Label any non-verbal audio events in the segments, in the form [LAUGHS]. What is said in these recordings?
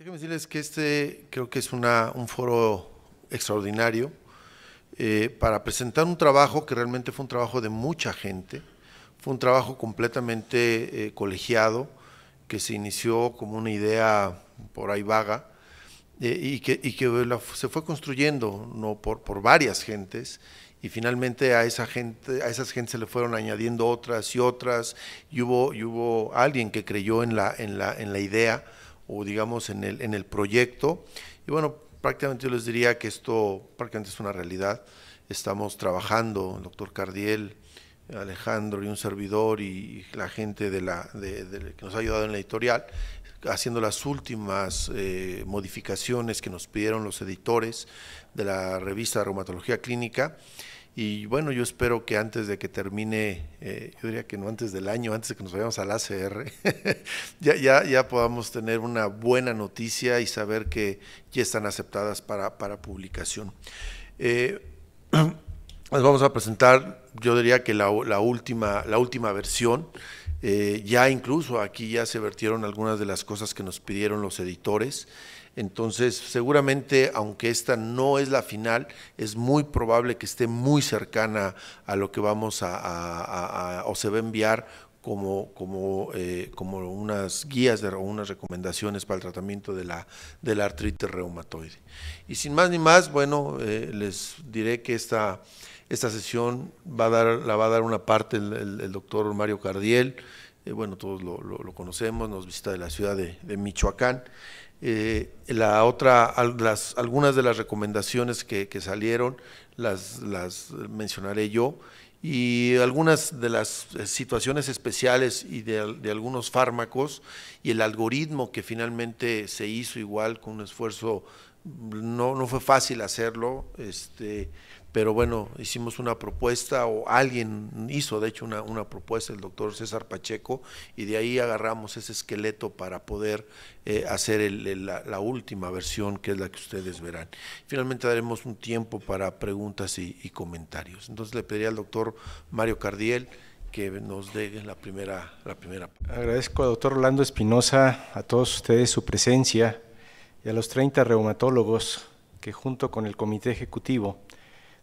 Déjenme decirles que este creo que es una, un foro extraordinario eh, para presentar un trabajo que realmente fue un trabajo de mucha gente, fue un trabajo completamente eh, colegiado, que se inició como una idea por ahí vaga eh, y que, y que se fue construyendo ¿no? por, por varias gentes y finalmente a esa gente a esas gentes se le fueron añadiendo otras y otras y hubo y hubo alguien que creyó en la en la en la idea o digamos en el, en el proyecto. Y bueno, prácticamente yo les diría que esto prácticamente es una realidad. Estamos trabajando, el doctor Cardiel, Alejandro y un servidor y la gente de la, que nos ha ayudado en la editorial, haciendo las últimas eh, modificaciones que nos pidieron los editores de la revista de Reumatología Clínica y bueno, yo espero que antes de que termine, eh, yo diría que no antes del año, antes de que nos vayamos al ACR, [LAUGHS] ya, ya, ya, podamos tener una buena noticia y saber que ya están aceptadas para, para publicación. Eh, [CLEARS THROAT] les vamos a presentar, yo diría que la, última, la última versión. Eh, ya incluso aquí ya se vertieron algunas de las cosas que nos pidieron los editores. Entonces, seguramente, aunque esta no es la final, es muy probable que esté muy cercana a lo que vamos a, o se va a enviar como, eh, unas guías o unas recomendaciones para el tratamiento de la, artritis reumatoide. Y sin más ni más, bueno, eh, les diré que esta, sesión la va a dar una parte el, doctor Mario Cardiel, eh, bueno, todos lo, conocemos, nos visita de la ciudad de Michoacán. Eh, la otra, las, algunas de las recomendaciones que, salieron las, las, mencionaré yo y algunas de las eh, situaciones especiales y de, algunos fármacos y el algoritmo que finalmente se hizo igual con un esfuerzo, no, no fue fácil hacerlo, este, pero bueno, hicimos una propuesta, o alguien hizo, de hecho, una, propuesta, el doctor César Pacheco, y de ahí agarramos ese esqueleto para poder eh, hacer la, última versión, que es la que ustedes verán. Finalmente daremos un tiempo para preguntas y, comentarios. Entonces le pediría al doctor Mario Cardiel que nos dé la primera, la primera. Agradezco al doctor Orlando Espinosa, a todos ustedes su presencia y a los 30 reumatólogos que junto con el comité ejecutivo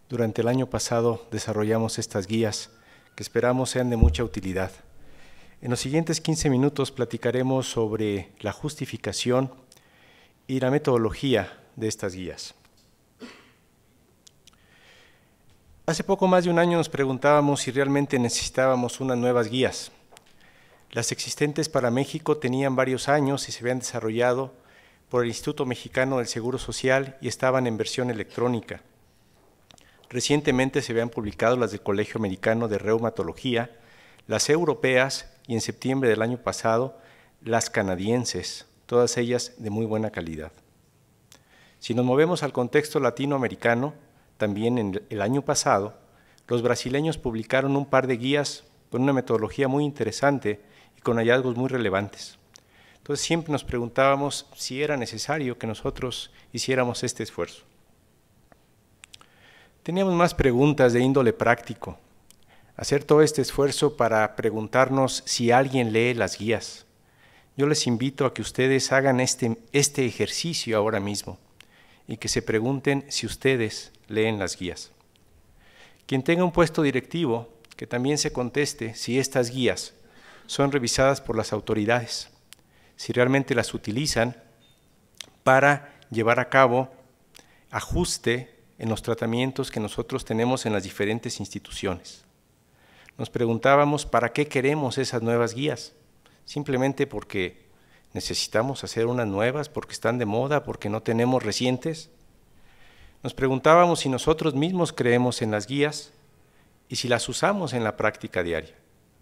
durante el año pasado desarrollamos estas guías que esperamos sean de mucha utilidad. En los siguientes 15 minutos platicaremos sobre la justificación y la metodología de estas guías. Hace poco más de un año nos preguntábamos si realmente necesitábamos unas nuevas guías. Las existentes para México tenían varios años y se habían desarrollado por el Instituto Mexicano del Seguro Social y estaban en versión electrónica. Recientemente se habían publicado las del Colegio Americano de Reumatología, las europeas y en septiembre del año pasado las canadienses, todas ellas de muy buena calidad. Si nos movemos al contexto latinoamericano, también en el año pasado, los brasileños publicaron un par de guías con una metodología muy interesante y con hallazgos muy relevantes. Entonces siempre nos preguntábamos si era necesario que nosotros hiciéramos este esfuerzo. Teníamos más preguntas de índole práctico. Hacer todo este esfuerzo para preguntarnos si alguien lee las guías. Yo les invito a que ustedes hagan este, este ejercicio ahora mismo y que se pregunten si ustedes leen las guías. Quien tenga un puesto directivo, que también se conteste si estas guías son revisadas por las autoridades, si realmente las utilizan para llevar a cabo ajuste en los tratamientos que nosotros tenemos en las diferentes instituciones. Nos preguntábamos para qué queremos esas nuevas guías. Simplemente porque necesitamos hacer unas nuevas, porque están de moda, porque no tenemos recientes. Nos preguntábamos si nosotros mismos creemos en las guías y si las usamos en la práctica diaria.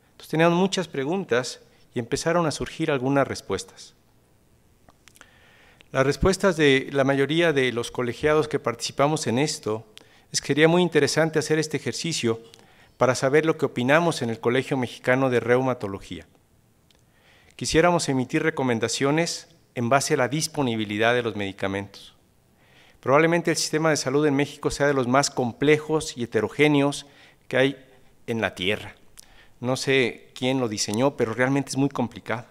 Entonces teníamos muchas preguntas y empezaron a surgir algunas respuestas. Las respuestas de la mayoría de los colegiados que participamos en esto es que sería muy interesante hacer este ejercicio para saber lo que opinamos en el Colegio Mexicano de Reumatología. Quisiéramos emitir recomendaciones en base a la disponibilidad de los medicamentos. Probablemente el sistema de salud en México sea de los más complejos y heterogéneos que hay en la Tierra. No sé quién lo diseñó, pero realmente es muy complicado.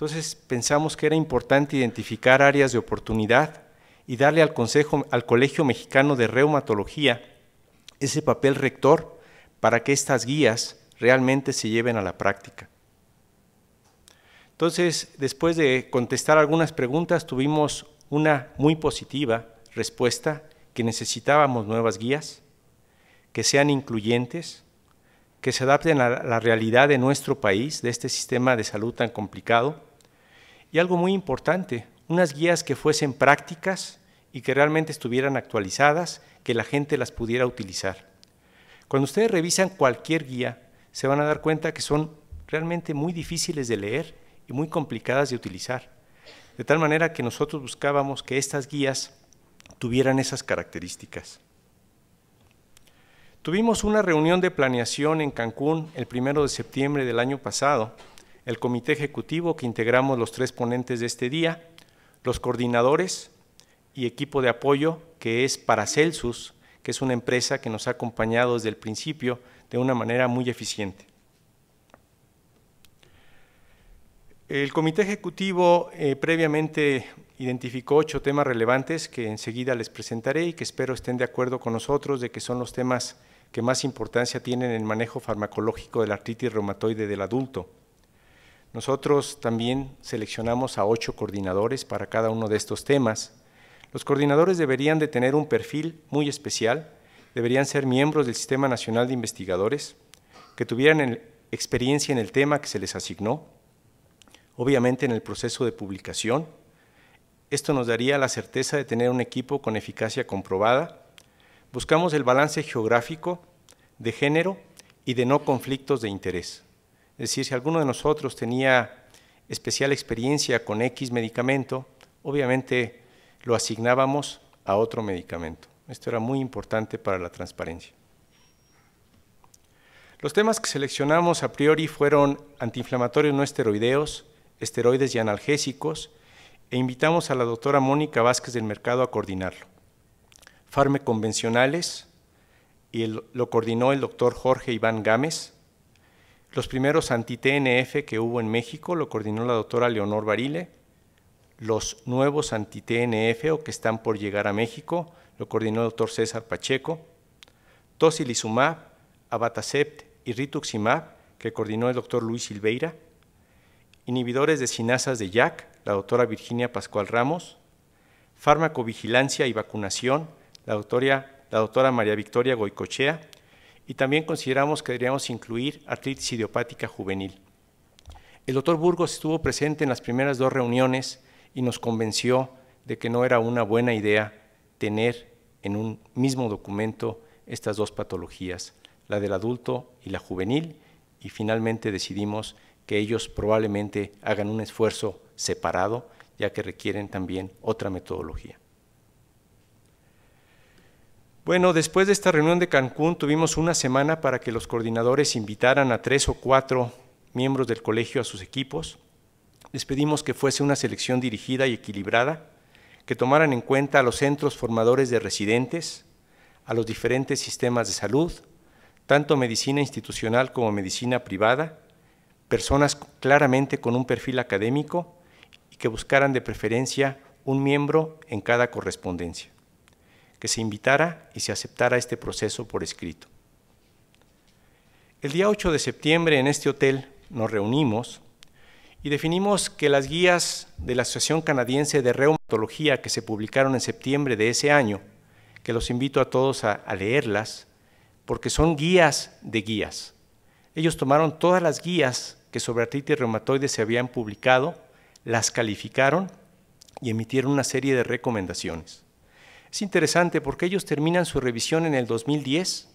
Entonces pensamos que era importante identificar áreas de oportunidad y darle al Consejo, al Colegio Mexicano de Reumatología, ese papel rector para que estas guías realmente se lleven a la práctica. Entonces, después de contestar algunas preguntas, tuvimos una muy positiva respuesta, que necesitábamos nuevas guías, que sean incluyentes, que se adapten a la realidad de nuestro país, de este sistema de salud tan complicado, y algo muy importante, unas guías que fuesen prácticas y que realmente estuvieran actualizadas, que la gente las pudiera utilizar. Cuando ustedes revisan cualquier guía, se van a dar cuenta que son realmente muy difíciles de leer y muy complicadas de utilizar. De tal manera que nosotros buscábamos que estas guías tuvieran esas características. Tuvimos una reunión de planeación en Cancún el primero de septiembre del año pasado el comité ejecutivo que integramos los tres ponentes de este día, los coordinadores y equipo de apoyo que es Paracelsus, que es una empresa que nos ha acompañado desde el principio de una manera muy eficiente. El comité ejecutivo eh, previamente identificó ocho temas relevantes que enseguida les presentaré y que espero estén de acuerdo con nosotros de que son los temas que más importancia tienen en el manejo farmacológico de la artritis reumatoide del adulto. Nosotros también seleccionamos a ocho coordinadores para cada uno de estos temas. Los coordinadores deberían de tener un perfil muy especial, deberían ser miembros del Sistema Nacional de Investigadores, que tuvieran experiencia en el tema que se les asignó, obviamente en el proceso de publicación. Esto nos daría la certeza de tener un equipo con eficacia comprobada. Buscamos el balance geográfico, de género y de no conflictos de interés. Es decir, si alguno de nosotros tenía especial experiencia con X medicamento, obviamente lo asignábamos a otro medicamento. Esto era muy importante para la transparencia. Los temas que seleccionamos a priori fueron antiinflamatorios no esteroideos, esteroides y analgésicos, e invitamos a la doctora Mónica Vázquez del Mercado a coordinarlo. Farme convencionales, y lo coordinó el doctor Jorge Iván Gámez, los primeros anti-TNF que hubo en México lo coordinó la doctora Leonor Barile. Los nuevos anti-TNF o que están por llegar a México lo coordinó el doctor César Pacheco. Tocilizumab, Abatacept y Rituximab que coordinó el doctor Luis Silveira. Inhibidores de sinasas de YAC, la doctora Virginia Pascual Ramos. fármacovigilancia y vacunación, la doctora, la doctora María Victoria Goicochea y también consideramos que deberíamos incluir artritis idiopática juvenil. El doctor Burgos estuvo presente en las primeras dos reuniones y nos convenció de que no era una buena idea tener en un mismo documento estas dos patologías, la del adulto y la juvenil, y finalmente decidimos que ellos probablemente hagan un esfuerzo separado, ya que requieren también otra metodología. Bueno, después de esta reunión de Cancún tuvimos una semana para que los coordinadores invitaran a tres o cuatro miembros del colegio a sus equipos. Les pedimos que fuese una selección dirigida y equilibrada, que tomaran en cuenta a los centros formadores de residentes, a los diferentes sistemas de salud, tanto medicina institucional como medicina privada, personas claramente con un perfil académico y que buscaran de preferencia un miembro en cada correspondencia que se invitara y se aceptara este proceso por escrito. El día 8 de septiembre en este hotel nos reunimos y definimos que las guías de la Asociación Canadiense de Reumatología que se publicaron en septiembre de ese año, que los invito a todos a, leerlas, porque son guías de guías. Ellos tomaron todas las guías que sobre artritis reumatoide se habían publicado, las calificaron y emitieron una serie de recomendaciones. Es interesante porque ellos terminan su revisión en el 2010,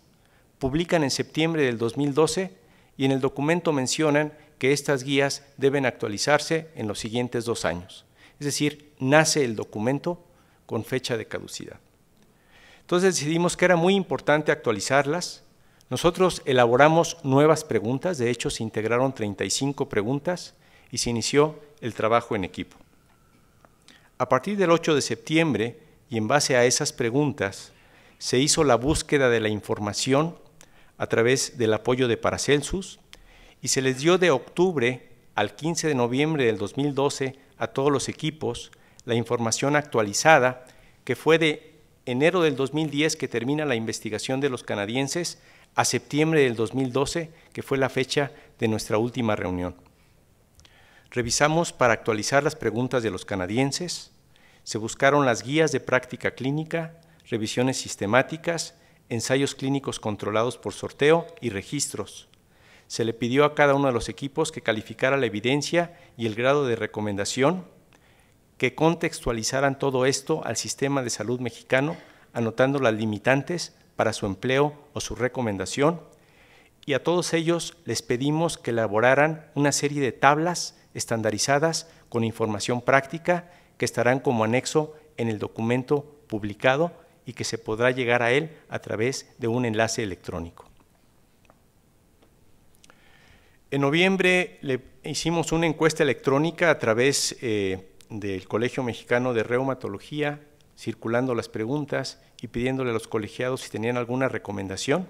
publican en septiembre del 2012 y en el documento mencionan que estas guías deben actualizarse en los siguientes dos años. Es decir, nace el documento con fecha de caducidad. Entonces decidimos que era muy importante actualizarlas. Nosotros elaboramos nuevas preguntas, de hecho se integraron 35 preguntas y se inició el trabajo en equipo. A partir del 8 de septiembre y en base a esas preguntas se hizo la búsqueda de la información a través del apoyo de Paracelsus y se les dio de octubre al 15 de noviembre del 2012 a todos los equipos la información actualizada que fue de enero del 2010 que termina la investigación de los canadienses a septiembre del 2012 que fue la fecha de nuestra última reunión. Revisamos para actualizar las preguntas de los canadienses, se buscaron las guías de práctica clínica, revisiones sistemáticas, ensayos clínicos controlados por sorteo y registros. Se le pidió a cada uno de los equipos que calificara la evidencia y el grado de recomendación, que contextualizaran todo esto al sistema de salud mexicano, anotando las limitantes para su empleo o su recomendación, y a todos ellos les pedimos que elaboraran una serie de tablas estandarizadas con información práctica que estarán como anexo en el documento publicado y que se podrá llegar a él a través de un enlace electrónico. En noviembre le hicimos una encuesta electrónica a través eh, del Colegio Mexicano de Reumatología, circulando las preguntas y pidiéndole a los colegiados si tenían alguna recomendación.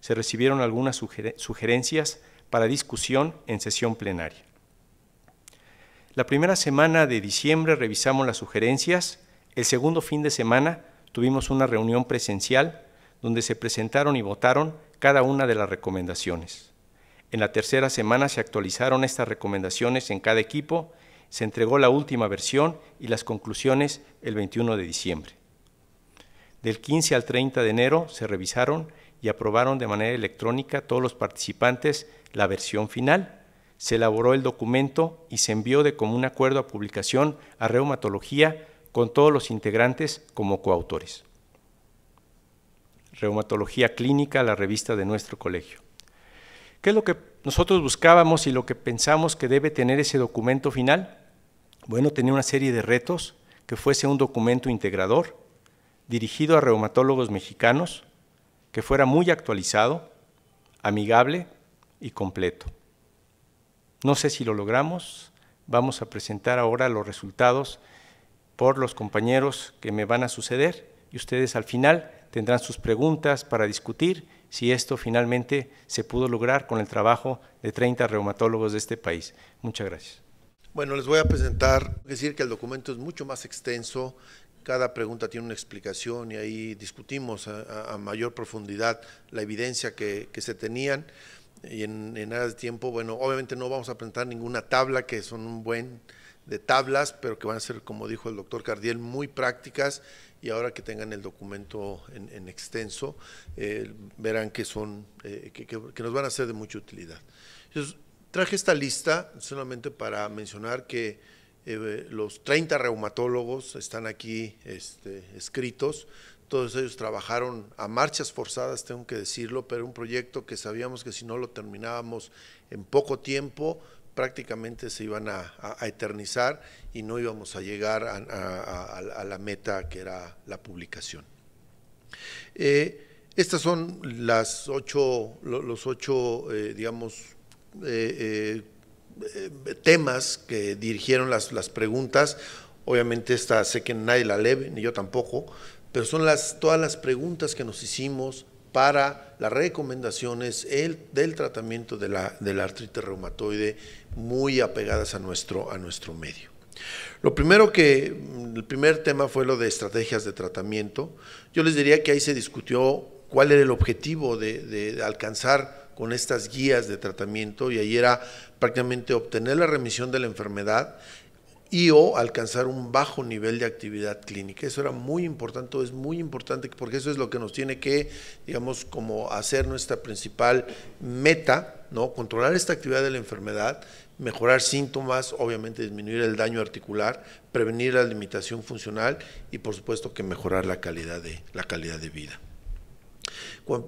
Se recibieron algunas sugerencias para discusión en sesión plenaria. La primera semana de diciembre revisamos las sugerencias, el segundo fin de semana tuvimos una reunión presencial donde se presentaron y votaron cada una de las recomendaciones. En la tercera semana se actualizaron estas recomendaciones en cada equipo, se entregó la última versión y las conclusiones el 21 de diciembre. Del 15 al 30 de enero se revisaron y aprobaron de manera electrónica todos los participantes la versión final se elaboró el documento y se envió de común acuerdo a publicación a Reumatología con todos los integrantes como coautores. Reumatología Clínica, la revista de nuestro colegio. ¿Qué es lo que nosotros buscábamos y lo que pensamos que debe tener ese documento final? Bueno, tenía una serie de retos, que fuese un documento integrador, dirigido a reumatólogos mexicanos, que fuera muy actualizado, amigable y completo. No sé si lo logramos, vamos a presentar ahora los resultados por los compañeros que me van a suceder y ustedes al final tendrán sus preguntas para discutir si esto finalmente se pudo lograr con el trabajo de 30 reumatólogos de este país. Muchas gracias. Bueno, les voy a presentar, decir que el documento es mucho más extenso, cada pregunta tiene una explicación y ahí discutimos a, mayor profundidad la evidencia que se tenían y en, en de tiempo, bueno, obviamente no vamos a presentar ninguna tabla, que son un buen de tablas, pero que van a ser, como dijo el doctor Cardiel, muy prácticas y ahora que tengan el documento en, extenso, eh, verán que, son, eh, que, nos van a ser de mucha utilidad. traje esta lista solamente para mencionar que eh, los 30 reumatólogos están aquí este, escritos, todos ellos trabajaron a marchas forzadas, tengo que decirlo, pero un proyecto que sabíamos que si no lo terminábamos en poco tiempo, prácticamente se iban a, eternizar y no íbamos a llegar a, la meta que era la publicación. Estos eh, estas son las ocho, los ocho, eh, digamos, eh, temas que dirigieron las, las preguntas. Obviamente esta sé que nadie la lee, ni yo tampoco, pero son todas las preguntas que nos hicimos para las recomendaciones del tratamiento de la, artritis reumatoide muy apegadas a nuestro, a nuestro medio. Lo primero que, el primer tema fue lo de estrategias de tratamiento. Yo les diría que ahí se discutió cuál era el objetivo de, de alcanzar con estas guías de tratamiento y ahí era prácticamente obtener la remisión de la enfermedad y o alcanzar un bajo nivel de actividad clínica. Eso era muy importante, es muy importante porque eso es lo que nos tiene que, digamos, como hacer nuestra principal meta, ¿no? Controlar esta actividad de la enfermedad, mejorar síntomas, obviamente disminuir el daño articular, prevenir la limitación funcional y por supuesto que mejorar la calidad de la calidad de vida.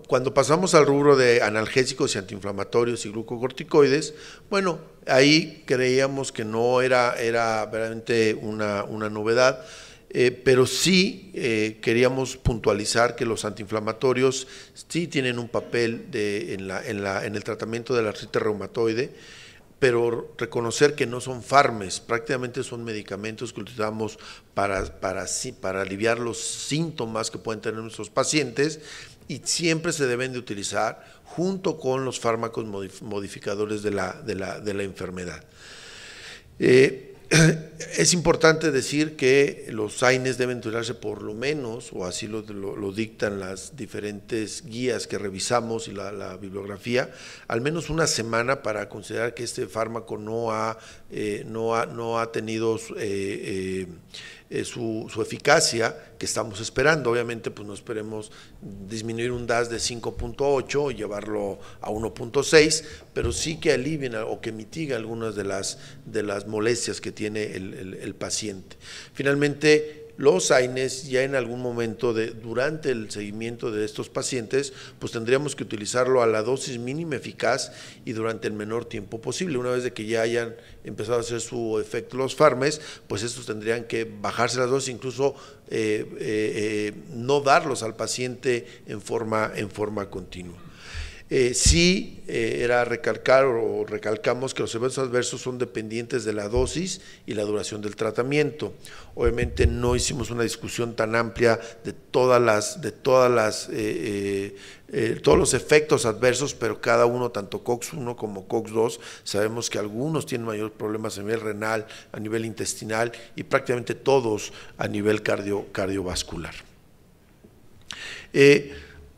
Cuando pasamos al rubro de analgésicos y antiinflamatorios y glucocorticoides, bueno, ahí creíamos que no era, era verdaderamente una, novedad. Eh, pero sí eh, queríamos puntualizar que los antiinflamatorios sí tienen un papel en, el tratamiento de la artritis reumatoide, pero reconocer que no son farmes, prácticamente son medicamentos que utilizamos para, para, para aliviar los síntomas que pueden tener nuestros pacientes y siempre se deben de utilizar junto con los fármacos modificadores de la, de la, enfermedad. Eh, [CLEARS THROAT] es importante decir que los AINES deben durarse por lo menos, o así lo, dictan las diferentes guías que revisamos y la, bibliografía, al menos una semana para considerar que este fármaco no ha, eh, no no ha tenido eh, eh, su, eficacia que estamos esperando. Obviamente, pues no esperemos disminuir un DAS de 5.8 y llevarlo a 1.6, pero sí que alivien o que mitigue algunas de las, de las molestias que tiene el, paciente. Finalmente, los AINES ya en algún momento de, durante el seguimiento de estos pacientes, pues tendríamos que utilizarlo a la dosis mínima eficaz y durante el menor tiempo posible. Una vez de que ya hayan empezado a hacer su efecto los farmes, pues estos tendrían que bajarse las dosis, incluso eh, eh, eh, no darlos al paciente en forma, en forma continua. Eh, sí, eh, era recalcar o recalcamos que los eventos adversos son dependientes de la dosis y la duración del tratamiento. Obviamente no hicimos una discusión tan amplia de todas las, de todas eh, todos los efectos adversos, pero cada uno, tanto COX-1 como COX-2, sabemos que algunos tienen mayores problemas a nivel renal, a nivel intestinal y prácticamente todos a nivel cardio, cardiovascular.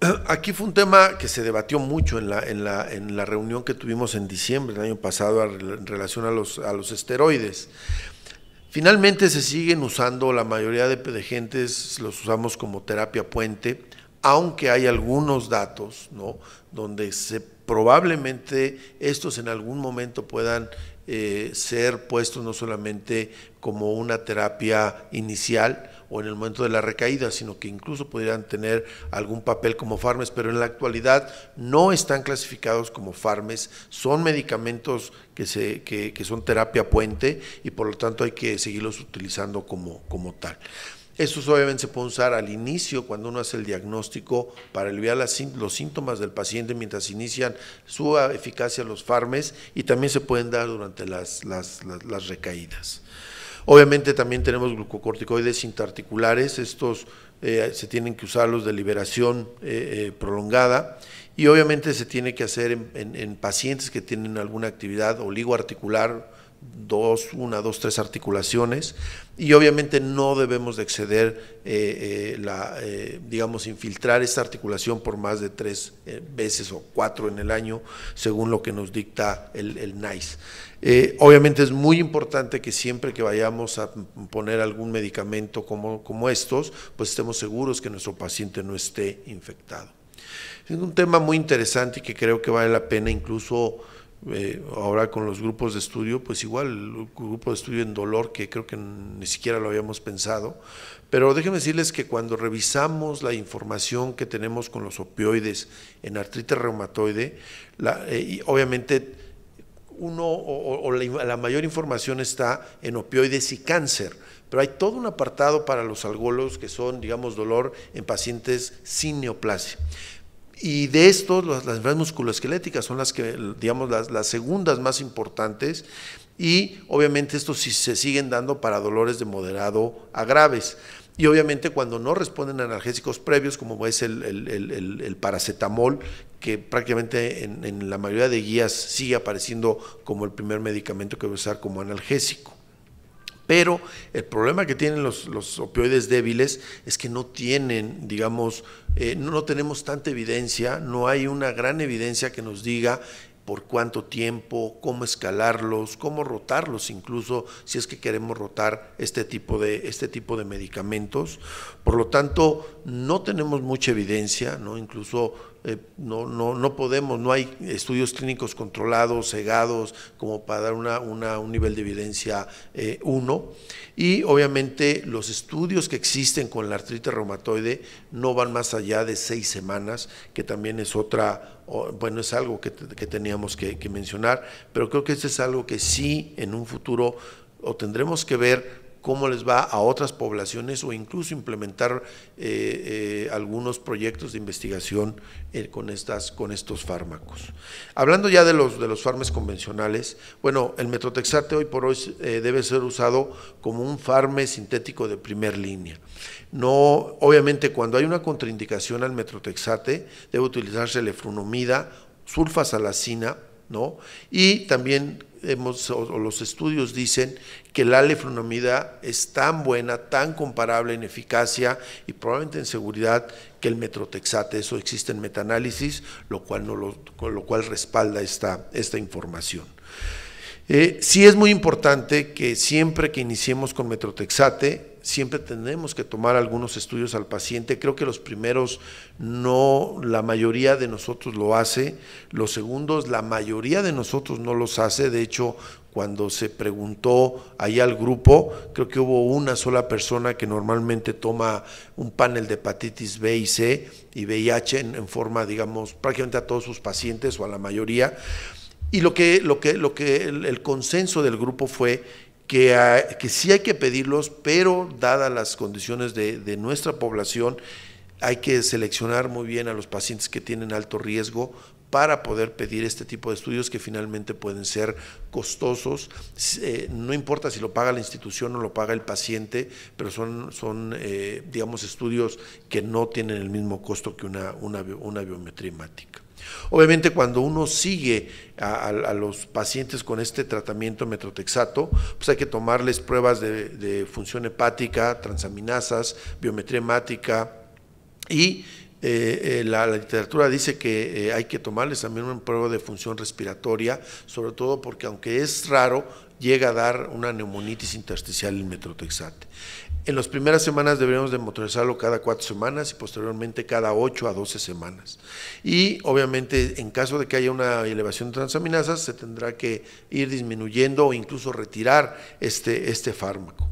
[CLEARS THROAT] Aquí fue un tema que se debatió mucho en la, reunión que tuvimos en diciembre del año pasado en relación a los, esteroides. Finalmente se siguen usando, la mayoría de, de los usamos como terapia puente, aunque hay algunos datos, Donde se, probablemente estos en algún momento puedan eh, ser puestos no solamente como una terapia inicial, o en el momento de la recaída, sino que incluso podrían tener algún papel como farmes, pero en la actualidad no están clasificados como farmes, son medicamentos que, se, son terapia puente y por lo tanto hay que seguirlos utilizando como, como tal. Estos obviamente se pueden usar al inicio cuando uno hace el diagnóstico para aliviar los síntomas del paciente mientras inician su eficacia los farmes y también se pueden dar durante las recaídas. Obviamente también tenemos glucocorticoides interarticulares, estos eh, se tienen que usar los de liberación eh, eh, prolongada y obviamente se tiene que hacer en, en pacientes que tienen alguna actividad oligoarticular dos, una, dos, tres articulaciones y obviamente no debemos de exceder, eh, eh, la, eh, digamos, infiltrar esta articulación por más de tres veces o cuatro en el año, según lo que nos dicta el, NICE. obviamente es muy importante que siempre que vayamos a poner algún medicamento como, como estos, pues estemos seguros que nuestro paciente no esté infectado. Es un tema muy interesante y que creo que vale la pena incluso eh, ahora con los grupos de estudio, pues igual, el grupo de estudio en dolor, que creo que ni siquiera lo habíamos pensado, pero déjenme decirles que cuando revisamos la información que tenemos con los opioides en artritis reumatoide, eh, obviamente uno o, la, la, mayor información está en opioides y cáncer, pero hay todo un apartado para los algolos que son, digamos, dolor en pacientes sin neoplasia. Y de estos, las, las enfermedades musculoesqueléticas son las que, digamos, las, segundas más importantes y obviamente estos sí se siguen dando para dolores de moderado a graves. Y obviamente cuando no responden a analgésicos previos, como es el, paracetamol, que prácticamente en, en, la mayoría de guías sigue apareciendo como el primer medicamento que voy a usar como analgésico. Pero el problema que tienen los, opioides débiles es que no tienen, digamos, eh, no tenemos tanta evidencia, no hay una gran evidencia que nos diga por cuánto tiempo, cómo escalarlos, cómo rotarlos incluso, si es que queremos rotar este tipo de, este tipo de medicamentos. Por lo tanto, no tenemos mucha evidencia, ¿no? incluso eh, no, no, no podemos, no hay estudios clínicos controlados, cegados, como para dar un nivel de evidencia 1. Eh, y obviamente los estudios que existen con la artritis reumatoide no van más allá de seis semanas, que también es otra, bueno, es algo que, teníamos que, mencionar, pero creo que este es algo que sí en un futuro o tendremos que ver cómo les va a otras poblaciones o incluso implementar eh, eh, algunos proyectos de investigación eh, con, estas, con estos fármacos. Hablando ya de los, de los convencionales, bueno, el metrotexate hoy por hoy debe ser usado como un farme sintético de primer línea. No, obviamente cuando hay una contraindicación al metrotexate debe utilizarse lefrunomida, sulfasalacina y también hemos, los estudios dicen que la leflunomida es tan buena, tan comparable en eficacia y probablemente en seguridad que el metrotexate. Eso existe en metanálisis, lo cual, lo, cual respalda esta, esta información. Eh, sí es muy importante que siempre que iniciemos con metrotexate, siempre tenemos que tomar algunos estudios al paciente. Creo que los primeros no, la mayoría de nosotros lo hace. Los segundos, la mayoría de nosotros no los hace. De hecho, cuando se preguntó ahí al grupo, creo que hubo una sola persona que normalmente toma un panel de hepatitis B y C y VIH en, forma, digamos, prácticamente a todos sus pacientes o a la mayoría. Y lo que, lo que, lo que el consenso del grupo fue Ah, que, sí hay que pedirlos, pero dadas las condiciones de, nuestra población, hay que seleccionar muy bien a los pacientes que tienen alto riesgo para poder pedir este tipo de estudios que finalmente pueden ser costosos, eh, no importa si lo paga la institución o lo paga el paciente, pero son, son eh, digamos, estudios que no tienen el mismo costo que una, una, una biometría hemática. Obviamente cuando uno sigue a, los pacientes con este tratamiento metrotexato, pues hay que tomarles pruebas de, función hepática, transaminasas, biometría hemática y eh, eh, la, literatura dice que eh, hay que tomarles también una prueba de función respiratoria, sobre todo porque aunque es raro, llega a dar una neumonitis intersticial en metrotexate. En las primeras semanas deberíamos de motorizarlo cada cuatro semanas y posteriormente cada ocho a doce semanas. Y obviamente en caso de que haya una elevación de transaminasas se tendrá que ir disminuyendo o incluso retirar este, este fármaco.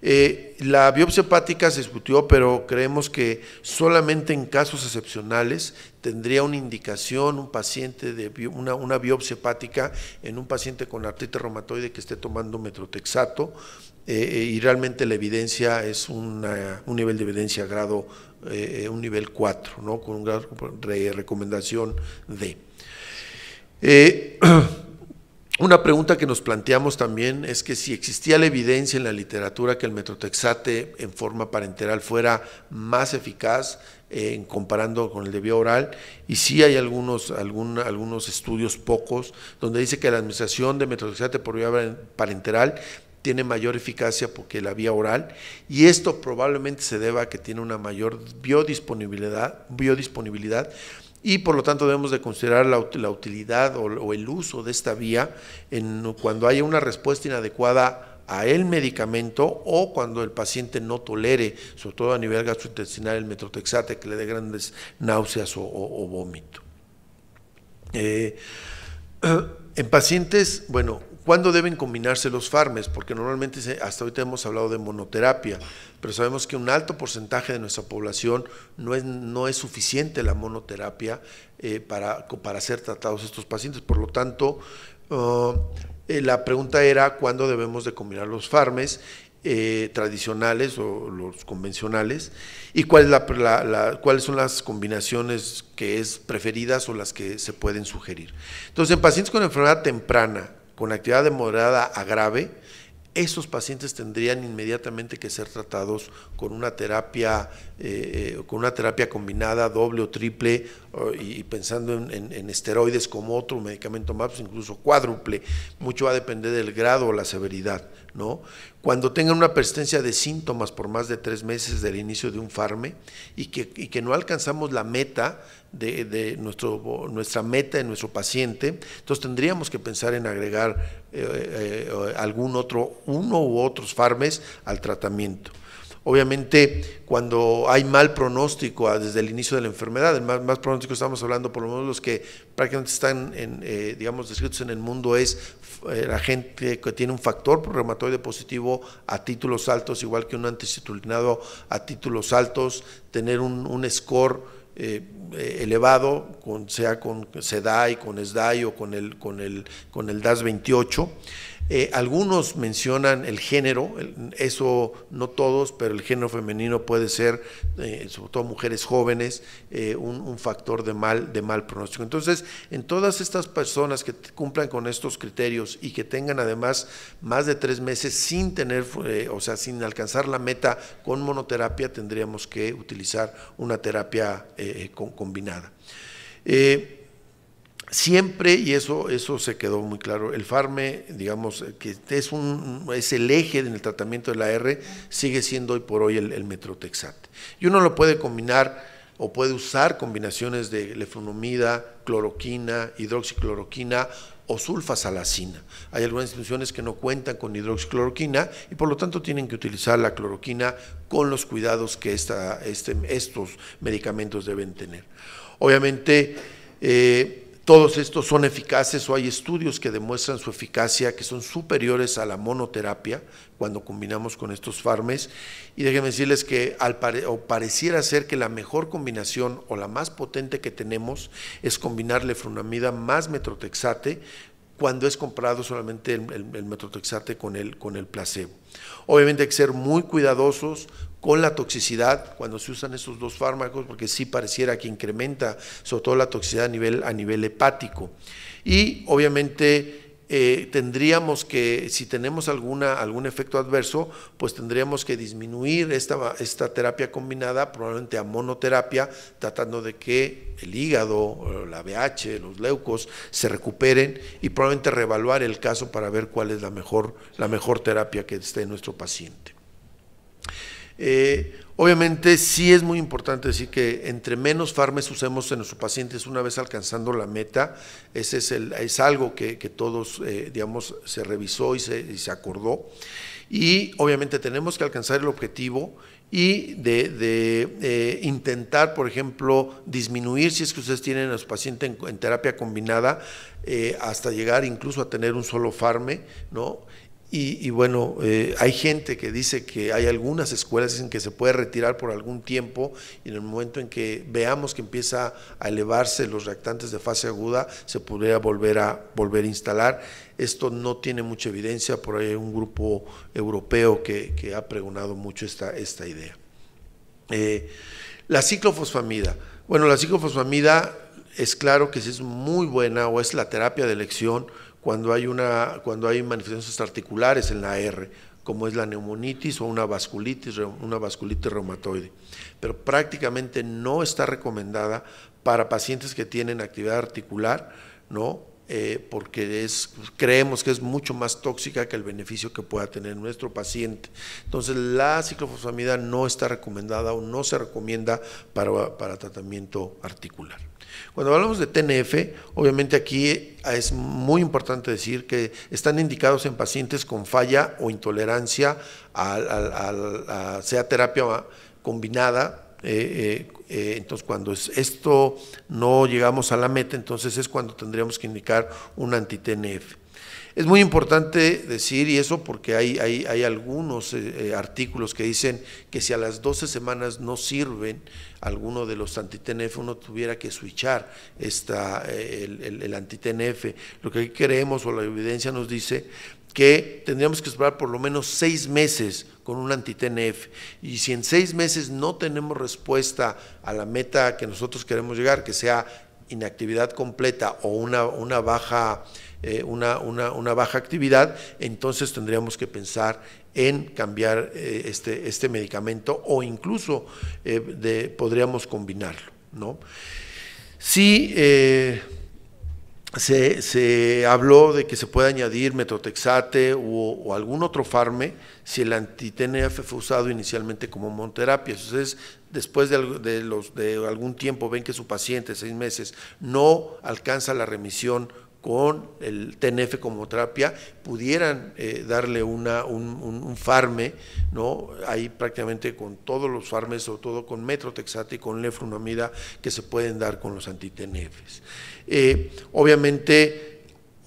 Eh, la biopsia hepática se discutió, pero creemos que solamente en casos excepcionales tendría una indicación un paciente de una, una biopsia hepática en un paciente con artritis reumatoide que esté tomando metrotexato eh, eh, y realmente la evidencia es un nivel de evidencia grado, eh, un nivel 4, ¿no? con un grado de recomendación D. [CLEARS THROAT] una pregunta que nos planteamos también es que si existía la evidencia en la literatura que el metrotexate en forma parenteral fuera más eficaz comparando con el de vía oral y si hay algunos, algún, algunos estudios pocos donde dice que la administración de metrotexate por vía parenteral tiene mayor eficacia porque la vía oral y esto probablemente se deba a que tiene una mayor biodisponibilidad, biodisponibilidad y por lo tanto debemos de considerar la, utilidad o, el uso de esta vía cuando haya una respuesta inadecuada a el medicamento o cuando el paciente no tolere, sobre todo a nivel gastrointestinal, el metrotexate que le dé grandes náuseas o, vómito. Eh, [CLEARS THROAT] en pacientes, bueno, ¿Cuándo deben combinarse los farmes? Porque normalmente hasta ahorita hemos hablado de monoterapia, pero sabemos que un alto porcentaje de nuestra población no es, no es suficiente la monoterapia eh, para, para ser tratados estos pacientes. Por lo tanto, ah, eh, la pregunta era cuándo debemos de combinar los farmes eh, tradicionales o los convencionales y cuáles son las combinaciones que es preferidas o las que se pueden sugerir. Entonces, en pacientes con enfermedad temprana, con actividad de moderada a grave, esos pacientes tendrían inmediatamente que ser tratados con una terapia eh, eh, con una terapia combinada, doble o triple, y, pensando en, esteroides como otro medicamento más, pues incluso cuádruple, mucho va a depender del grado o la severidad. ¿no? Cuando tengan una persistencia de síntomas por más de tres meses del inicio de un farme y que, no alcanzamos la meta de, nuestro, nuestra meta de nuestro paciente, entonces tendríamos que pensar en agregar eh, algún otro, uno u otros farmes al tratamiento. Obviamente, cuando hay mal pronóstico ah, desde el inicio de la enfermedad, el más, pronóstico estamos hablando, por lo menos los que prácticamente están, en, eh, digamos, descritos en el mundo, es eh, la gente que tiene un factor reumatoide positivo a títulos altos, igual que un antisitulinado a títulos altos, tener un, score eh, elevado, con, sea con SEDAI, con SDAI o con con el, con el DAS 28. Eh, algunos mencionan el género, eso no todos, pero el género femenino puede ser, eh, sobre todo mujeres jóvenes, eh, un, factor de mal, de mal pronóstico. Entonces, en todas estas personas que cumplan con estos criterios y que tengan además más de tres meses sin tener, o sea, sin alcanzar la meta con monoterapia, tendríamos que utilizar una terapia combinada siempre, y eso, eso se quedó muy claro, el FARME, digamos, eh, que es, un, es el eje en el tratamiento de la R, sigue siendo hoy por hoy el, metrotexate. Y uno lo puede combinar o puede usar combinaciones de lefonomida, cloroquina, hidroxicloroquina o sulfasalacina. Hay algunas instituciones que no cuentan con hidroxicloroquina y por lo tanto tienen que utilizar la cloroquina con los cuidados que esta, este, estos medicamentos deben tener. Obviamente, eh, todos estos son eficaces o hay estudios que demuestran su eficacia, que son superiores a la monoterapia cuando combinamos con estos farmes. Y déjenme decirles que al o pareciera ser que la mejor combinación o la más potente que tenemos es combinar lefronamida más metrotexate cuando es comparado solamente el, metrotexate con el, con el placebo. Obviamente hay que ser muy cuidadosos, con la toxicidad cuando se usan estos dos fármacos, porque sí pareciera que incrementa sobre todo la toxicidad a nivel, hepático. Y obviamente eh, tendríamos que, si tenemos alguna, algún efecto adverso, pues tendríamos que disminuir esta, esta terapia combinada, probablemente a monoterapia, tratando de que el hígado, eh, la BH, los leucos se recuperen y probablemente reevaluar el caso para ver cuál es la mejor, la mejor terapia que esté en nuestro paciente. Eh, obviamente sí es muy importante decir que entre menos farmes usemos en nuestros pacientes una vez alcanzando la meta, ese es, el, es algo que, todos, eh, digamos, se revisó y se, acordó. Y obviamente tenemos que alcanzar el objetivo y de, eh, intentar, por ejemplo, disminuir, si es que ustedes tienen a su paciente en, en terapia combinada, hasta llegar incluso a tener un solo farme, ¿no? Y, bueno, eh, hay gente que dice que hay algunas escuelas en que se puede retirar por algún tiempo y en el momento en que veamos que empieza a elevarse los reactantes de fase aguda, se podría volver a, volver a instalar. Esto no tiene mucha evidencia, por ahí hay un grupo europeo que, ha pregonado mucho esta, esta idea. Eh, la ciclofosfamida. Bueno, la ciclofosfamida es claro que es muy buena o es la terapia de elección, cuando hay, una, cuando hay manifestaciones articulares en la R, como es la neumonitis o una vasculitis, una vasculitis reumatoide. Pero prácticamente no está recomendada para pacientes que tienen actividad articular, ¿no? Eh, porque es, creemos que es mucho más tóxica que el beneficio que pueda tener nuestro paciente. Entonces, la ciclofosfamida no está recomendada o no se recomienda para tratamiento articular. Cuando hablamos de TNF, obviamente aquí eh, es muy importante decir que están indicados en pacientes con falla o intolerancia a, sea terapia combinada. Eh, eh, entonces, cuando esto no llegamos a la meta, entonces es cuando tendríamos que indicar un anti-TNF. Es muy importante decir, y eso porque hay, hay, algunos eh, eh, artículos que dicen que si a las 12 semanas no sirven, alguno de los TNF uno tuviera que switchar esta, eh, el, el, Lo que creemos o la evidencia nos dice que tendríamos que esperar por lo menos seis meses con un anti Y si en seis meses no tenemos respuesta a la meta que nosotros queremos llegar, que sea inactividad completa o una, una baja eh, una, baja actividad, entonces tendríamos que pensar en cambiar eh, este, este medicamento o incluso eh, podríamos combinarlo. ¿no? Si se, habló de que se puede añadir metrotexate o, algún otro farme si el antitNF fue usado inicialmente como monoterapia. Entonces, después de, de, los, de algún tiempo ven que su paciente, seis meses, no alcanza la remisión con el TNF como terapia pudieran eh, darle un, farme, ¿no? Ahí prácticamente con todos los farmes, sobre todo con metrotexate y con lefronomida que se pueden dar con los antitenefes. Eh, obviamente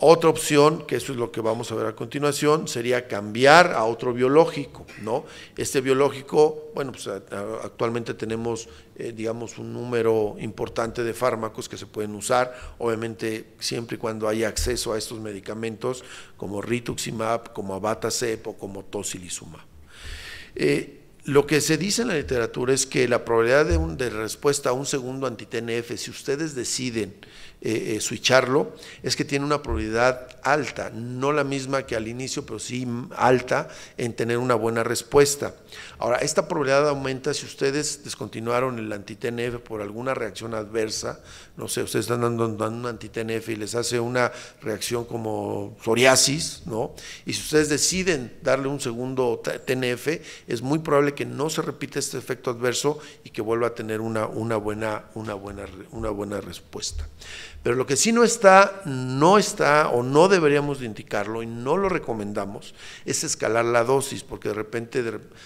otra opción, que eso es lo que vamos a ver a continuación, sería cambiar a otro biológico, ¿no? Este biológico, bueno, pues, actualmente tenemos, eh, digamos, un número importante de fármacos que se pueden usar, obviamente siempre y cuando haya acceso a estos medicamentos como rituximab, como Abatacep o como tocilizumab. Eh, lo que se dice en la literatura es que la probabilidad de, respuesta a un segundo anti-TNF, si ustedes deciden eh, eh, switcharlo, es que tiene una probabilidad alta, no la misma que al inicio, pero sí alta en tener una buena respuesta. Ahora, esta probabilidad aumenta si ustedes descontinuaron el anti-TNF por alguna reacción adversa, no sé, ustedes están dando, un antitNF y les hace una reacción como psoriasis, ¿no? Y si ustedes deciden darle un segundo TNF, es muy probable que no se repita este efecto adverso y que vuelva a tener una, una, buena, una, buena, una buena respuesta. Pero lo que sí no está, no está o no deberíamos de indicarlo y no lo recomendamos es escalar la dosis, porque de repente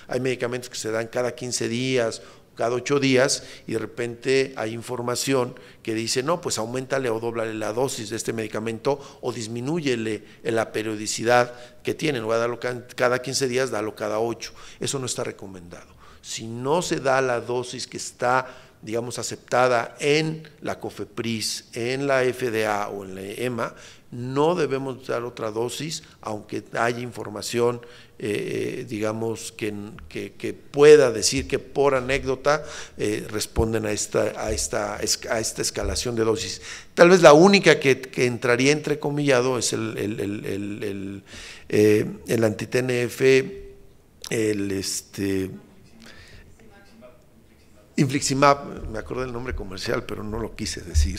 hay medicamentos que se dan cada 15 días cada ocho días y de repente hay información que dice, no, pues aumentale o doblale la dosis de este medicamento o disminúyele la periodicidad que tiene, va a darlo cada 15 días, dalo cada ocho. Eso no está recomendado. Si no se da la dosis que está digamos, aceptada en la COFEPRIS, en la FDA o en la EMA, no debemos dar otra dosis, aunque haya información, eh, eh, digamos, que, que, pueda decir que por anécdota eh, responden a esta, a, esta, esta escalación de dosis. Tal vez la única que, que entraría comillado es el, el, el, el, el Infliximab, me acuerdo del nombre comercial, pero no lo quise decir.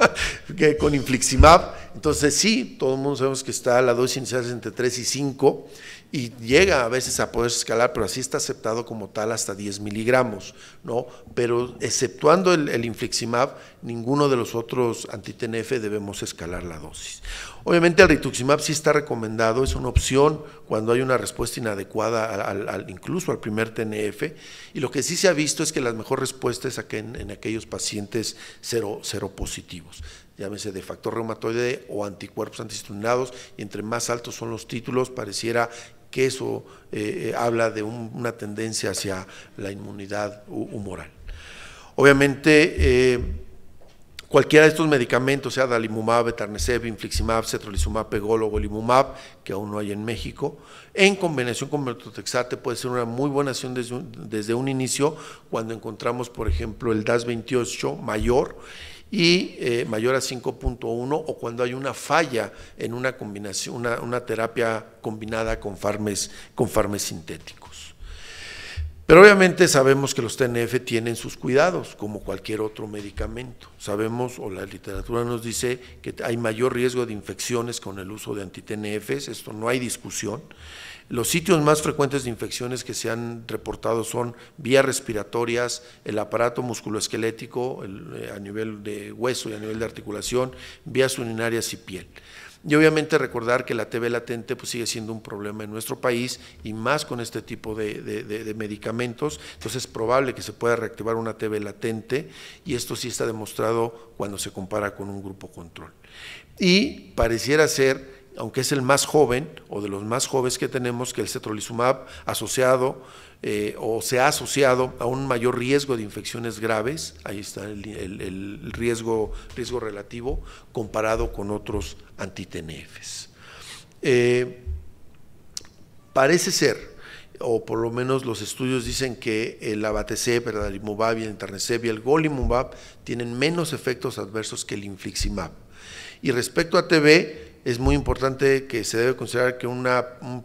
[LAUGHS] que con Infliximab, entonces sí, todo el mundo sabemos que está la dosis inicial entre 3 y 5 y llega a veces a poder escalar, pero así está aceptado como tal hasta 10 miligramos, ¿no? Pero exceptuando el, Infliximab, ninguno de los otros antitnf debemos escalar la dosis. Obviamente el rituximab sí está recomendado, es una opción cuando hay una respuesta inadecuada incluso al primer TNF y lo que sí se ha visto es que la mejor respuesta es en, en aquellos pacientes cero, cero positivos llámese de factor reumatoide o anticuerpos antihistaminidados, y entre más altos son los títulos, pareciera que eso eh, eh, habla de una tendencia hacia la inmunidad humoral. Obviamente, eh, cualquiera de estos medicamentos, sea Dalimumab, Etarneceb, Infliximab, Cetrolizumab, Pegol o Golimumab, que aún no hay en México, en combinación con metotrexate puede ser una muy buena acción desde un, inicio cuando encontramos, por ejemplo, el DAS-28 mayor y eh, mayor a 5.1 o cuando hay una falla en una combinación, una, terapia combinada con farmes, con farmes sintéticos. Pero obviamente sabemos que los TNF tienen sus cuidados, como cualquier otro medicamento. Sabemos, o la literatura nos dice, que hay mayor riesgo de infecciones con el uso de antitNFs, esto no hay discusión. Los sitios más frecuentes de infecciones que se han reportado son vías respiratorias, el aparato musculoesquelético eh, a nivel de hueso y a nivel de articulación, vías urinarias y piel. Y obviamente recordar que la TB latente pues, sigue siendo un problema en nuestro país y más con este tipo de, medicamentos. Entonces es probable que se pueda reactivar una TB latente y esto sí está demostrado cuando se compara con un grupo control. Y pareciera ser aunque es el más joven o de los más jóvenes que tenemos, que el cetrolizumab asociado eh, o se ha asociado a un mayor riesgo de infecciones graves, ahí está el, riesgo, riesgo relativo, comparado con otros antitenefes. Eh, parece ser, o por lo menos los estudios dicen que el Abateceb, el Adalimumab y el Interneceb y el Golimumab tienen menos efectos adversos que el Infliximab. Y respecto a TB, es muy importante que se debe considerar que un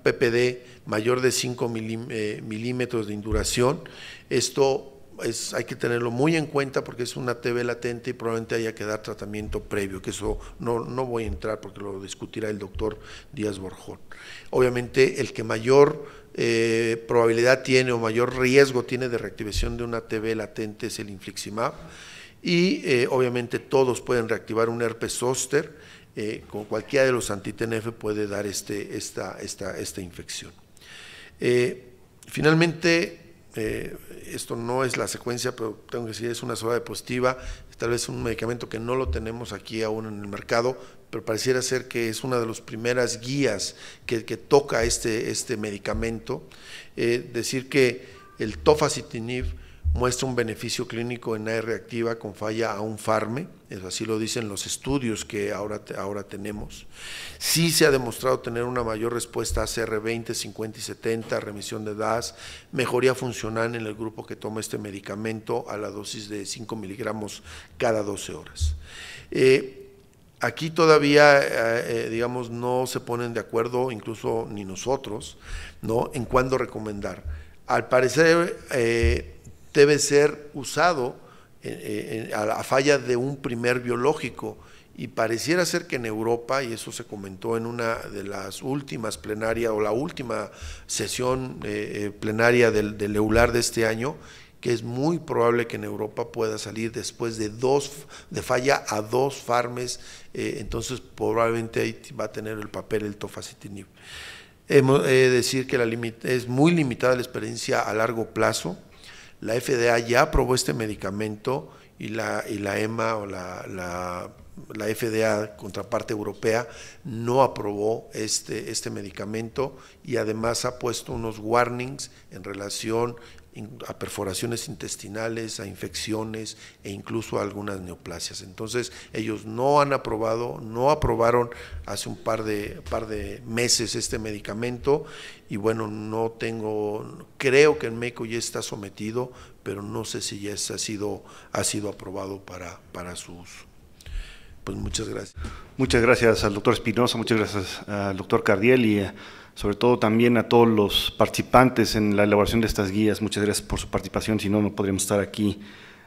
PPD mayor de 5 eh, milímetros de induración, esto hay que tenerlo muy en cuenta porque es una TB latente y probablemente haya que dar tratamiento previo, que eso no, voy a entrar porque lo discutirá el doctor Díaz Borjón. Obviamente el que mayor eh, probabilidad tiene o mayor riesgo tiene de reactivación de una TB latente es el infliximab y eh, obviamente todos pueden reactivar un herpes zóster eh, con cualquiera de los anti puede dar este, esta, esta, esta infección. Eh, finalmente, eh, esto no es la secuencia, pero tengo que decir, es una sola diapositiva, tal vez un medicamento que no lo tenemos aquí aún en el mercado, pero pareciera ser que es una de las primeras guías que, toca este, este medicamento. decir que el tofacitinib muestra un beneficio clínico en AR reactiva con falla a un farme, eso así lo dicen los estudios que ahora, ahora tenemos. Sí se ha demostrado tener una mayor respuesta a CR20, 50 y 70, remisión de DAS, mejoría funcional en el grupo que toma este medicamento a la dosis de 5 miligramos cada 12 horas. Eh, aquí todavía, eh, eh, digamos, no se ponen de acuerdo, incluso ni nosotros, ¿no? En cuándo recomendar. Al parecer, debe ser usado eh, eh, a, falla de un primer biológico. Y pareciera ser que en Europa, y eso se comentó en una de las últimas plenarias o la última sesión eh, plenaria del, EULAR de este año, que es muy probable que en Europa pueda salir después de dos de falla a dos farmes, entonces probablemente ahí va a tener el papel el tofacitinib. Hemos eh, decir que la es muy limitada la experiencia a largo plazo la FDA ya aprobó este medicamento y la, la EMA o la, la la FDA, contraparte europea, no aprobó este, este medicamento y además ha puesto unos warnings en relación a perforaciones intestinales, a infecciones e incluso a algunas neoplasias. Entonces, ellos no han aprobado, no aprobaron hace un par de, par de meses este medicamento y bueno, no tengo, creo que en MECO ya está sometido, pero no sé si ya ha sido, ha sido aprobado para, para su uso. Pues, muchas gracias. Muchas gracias al doctor Espinosa, muchas gracias al doctor Cardiel y eh, sobre todo también a todos los participantes en la elaboración de estas guías. Muchas gracias por su participación, si no, no podríamos estar aquí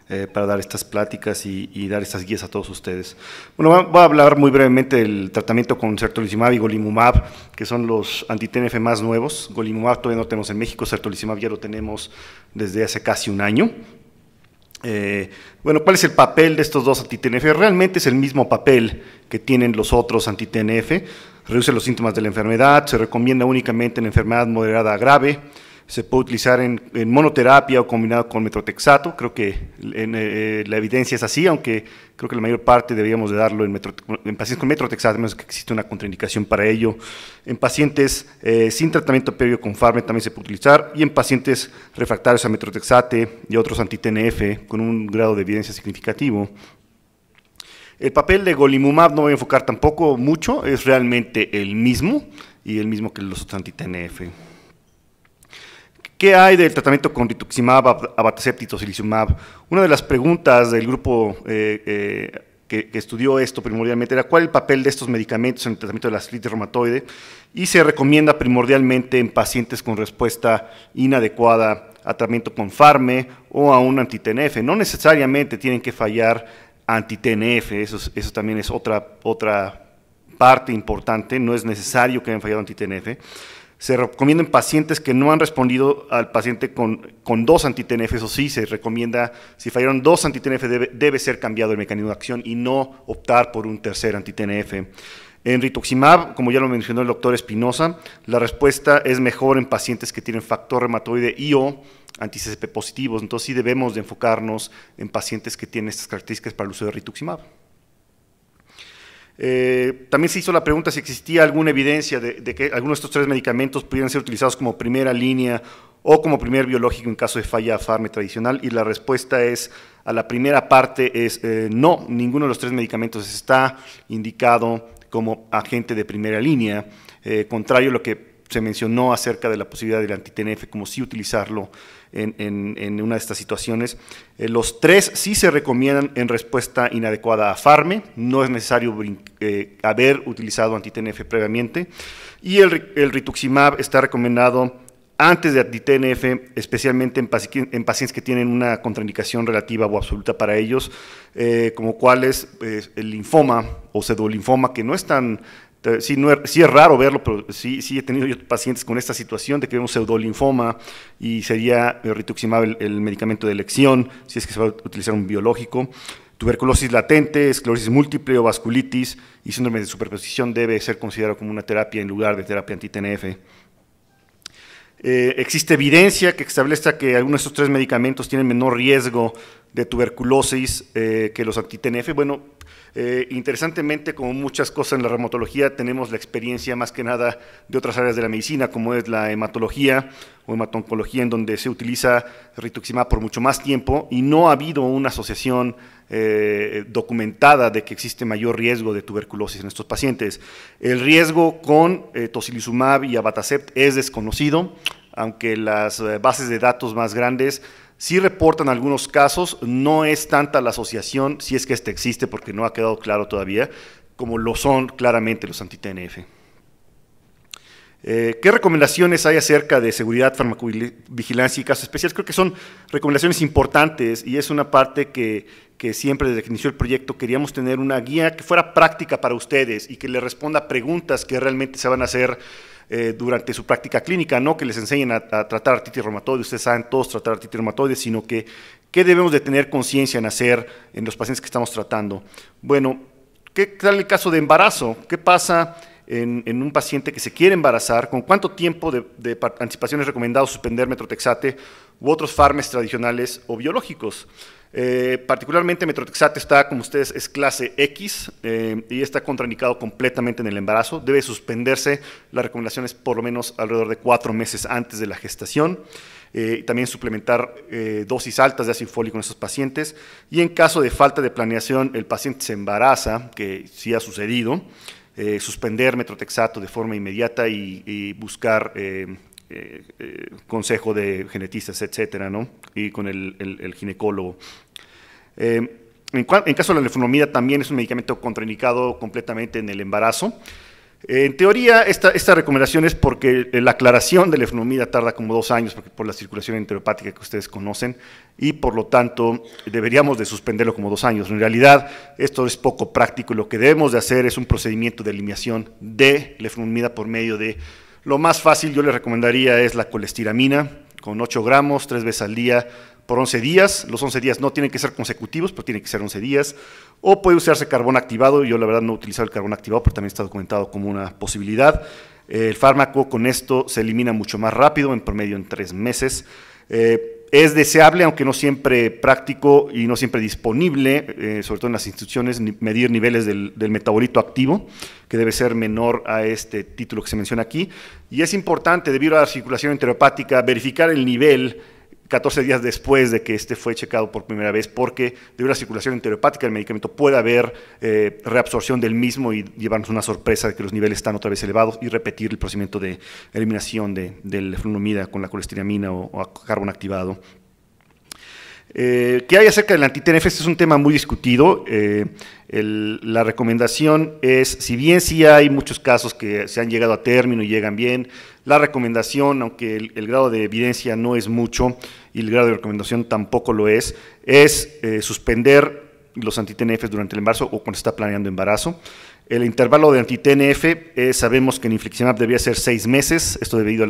eh, para dar estas pláticas y, dar estas guías a todos ustedes. Bueno, voy a hablar muy brevemente del tratamiento con Sertolizumab y golimumab, que son los antitnf más nuevos. Golimumab todavía no tenemos en México, Sertolizumab ya lo tenemos desde hace casi un año, eh, bueno, ¿cuál es el papel de estos dos antitnf? Realmente es el mismo papel que tienen los otros antitnf, Reduce los síntomas de la enfermedad, se recomienda únicamente en enfermedad moderada a grave, se puede utilizar en, monoterapia o combinado con metrotexato. Creo que eh, la evidencia es así, aunque Creo que la mayor parte deberíamos de darlo en, pacientes con metrotexate, menos que existe una contraindicación para ello. En pacientes eh, sin tratamiento previo con Farme también se puede utilizar y en pacientes refractarios a metrotexate y otros anti-TNF con un grado de evidencia significativo. El papel de golimumab no voy a enfocar tampoco mucho, es realmente el mismo y el mismo que los otros anti-TNF. ¿Qué hay del tratamiento con rituximab, abatacept y tocilizumab? Una de las preguntas del grupo eh, eh, que, estudió esto primordialmente era cuál es el papel de estos medicamentos en el tratamiento de la artritis reumatoide y se recomienda primordialmente en pacientes con respuesta inadecuada a tratamiento con farme o a un antitNF. No necesariamente tienen que fallar antitNF, eso, eso también es otra, otra parte importante, no es necesario que hayan fallado antitNF. Se recomienda en pacientes que no han respondido al paciente con, dos anti o eso sí, se recomienda, si fallaron dos antitnf debe, ser cambiado el mecanismo de acción y no optar por un tercer anti En rituximab, como ya lo mencionó el doctor Espinosa, la respuesta es mejor en pacientes que tienen factor reumatoide y o anti positivos, entonces sí debemos de enfocarnos en pacientes que tienen estas características para el uso de rituximab. Eh, también se hizo la pregunta si existía alguna evidencia de, que algunos de estos tres medicamentos pudieran ser utilizados como primera línea o como primer biológico en caso de falla farme tradicional y la respuesta es a la primera parte es eh, no, ninguno de los tres medicamentos está indicado como agente de primera línea, eh, contrario a lo que se mencionó acerca de la posibilidad del antitnf como si utilizarlo en, una de estas situaciones. Eh, los tres sí se recomiendan en respuesta inadecuada a FARME, no es necesario eh, haber utilizado antitNF previamente, y el, rituximab está recomendado antes de TNF, especialmente en, en, pacientes que tienen una contraindicación relativa o absoluta para ellos, eh, como cuál es el linfoma o sedolinfoma, que no es tan Sí, es, raro verlo, pero sí, sí he tenido yo pacientes con esta situación de que vemos pseudolinfoma y sería rituximab el, medicamento de elección, si es que se va a utilizar un biológico. Tuberculosis latente, esclerosis múltiple o vasculitis y síndrome de superposición debe ser considerado como una terapia en lugar de terapia anti-TNF. Eh, existe evidencia que establece que algunos de estos tres medicamentos tienen menor riesgo de tuberculosis eh, que los anti-TNF. Bueno, eh, interesantemente, como muchas cosas en la reumatología, tenemos la experiencia más que nada de otras áreas de la medicina, como es la hematología o hematoncología, en donde se utiliza rituximab por mucho más tiempo y no ha habido una asociación eh, documentada de que existe mayor riesgo de tuberculosis en estos pacientes. El riesgo con eh, tocilizumab y abatacept es desconocido, aunque las bases de datos más grandes Sí reportan algunos casos, no es tanta la asociación, si es que este existe, porque no ha quedado claro todavía, como lo son claramente los antiTNF. Eh, ¿Qué recomendaciones hay acerca de seguridad, farmacovigilancia y casos especiales? Creo que son recomendaciones importantes y es una parte que, siempre desde que inició el proyecto queríamos tener una guía que fuera práctica para ustedes y que le responda preguntas que realmente se van a hacer eh, durante su práctica clínica, no que les enseñen a, tratar artritis reumatoide, ustedes saben todos tratar artritis reumatoide, sino que qué debemos de tener conciencia en hacer en los pacientes que estamos tratando. Bueno, ¿qué tal el caso de embarazo? ¿Qué pasa en, un paciente que se quiere embarazar? ¿Con cuánto tiempo de, anticipación es recomendado suspender metrotexate u otros farmes tradicionales o biológicos? Eh, particularmente Metrotexato está, como ustedes, es clase X eh, y está contraindicado completamente en el embarazo. Debe suspenderse las recomendaciones por lo menos alrededor de cuatro meses antes de la gestación. Eh, también suplementar dosis altas de ácido en esos pacientes. Y en caso de falta de planeación, el paciente se embaraza, que sí ha sucedido, suspender metrotexato de forma inmediata y buscar eh, eh, consejo de genetistas, etcétera, Y con el, ginecólogo. Eh, en, caso de la lefonomía, también es un medicamento contraindicado completamente en el embarazo. En teoría, esta, recomendación es porque la aclaración de la lefonomía tarda como dos años por la circulación enteropática que ustedes conocen y por lo tanto deberíamos de suspenderlo como dos años. En realidad, esto es poco práctico y lo que debemos de hacer es un procedimiento de alineación de lefonomida por medio de lo más fácil yo le recomendaría es la colestiramina, con 8 gramos, 3 veces al día por 11 días. Los 11 días no tienen que ser consecutivos, pero tienen que ser 11 días. O puede usarse carbón activado. Yo la verdad no he utilizado el carbón activado, pero también está documentado como una posibilidad. El fármaco con esto se elimina mucho más rápido, en promedio en 3 meses. Eh, es deseable, aunque no siempre práctico y no siempre disponible, eh, sobre todo en las instituciones, medir niveles del, metabolito activo, que debe ser menor a este título que se menciona aquí. Y es importante, debido a la circulación enteropática, verificar el nivel 14 días después de que este fue checado por primera vez, porque de una circulación enteropática del medicamento puede haber eh, reabsorción del mismo y llevarnos una sorpresa de que los niveles están otra vez elevados y repetir el procedimiento de eliminación de, de la con la colesteramina o, carbono carbón activado. Eh, ¿Qué hay acerca del antitNF? Este es un tema muy discutido. Eh, la recomendación es, si bien sí hay muchos casos que se han llegado a término y llegan bien, la recomendación, aunque el, grado de evidencia no es mucho y el grado de recomendación tampoco lo es, es eh, suspender los anti-TNF durante el embarazo o cuando se está planeando embarazo. El intervalo de antitNF, eh, sabemos que en infliximab debía ser seis meses, esto debido a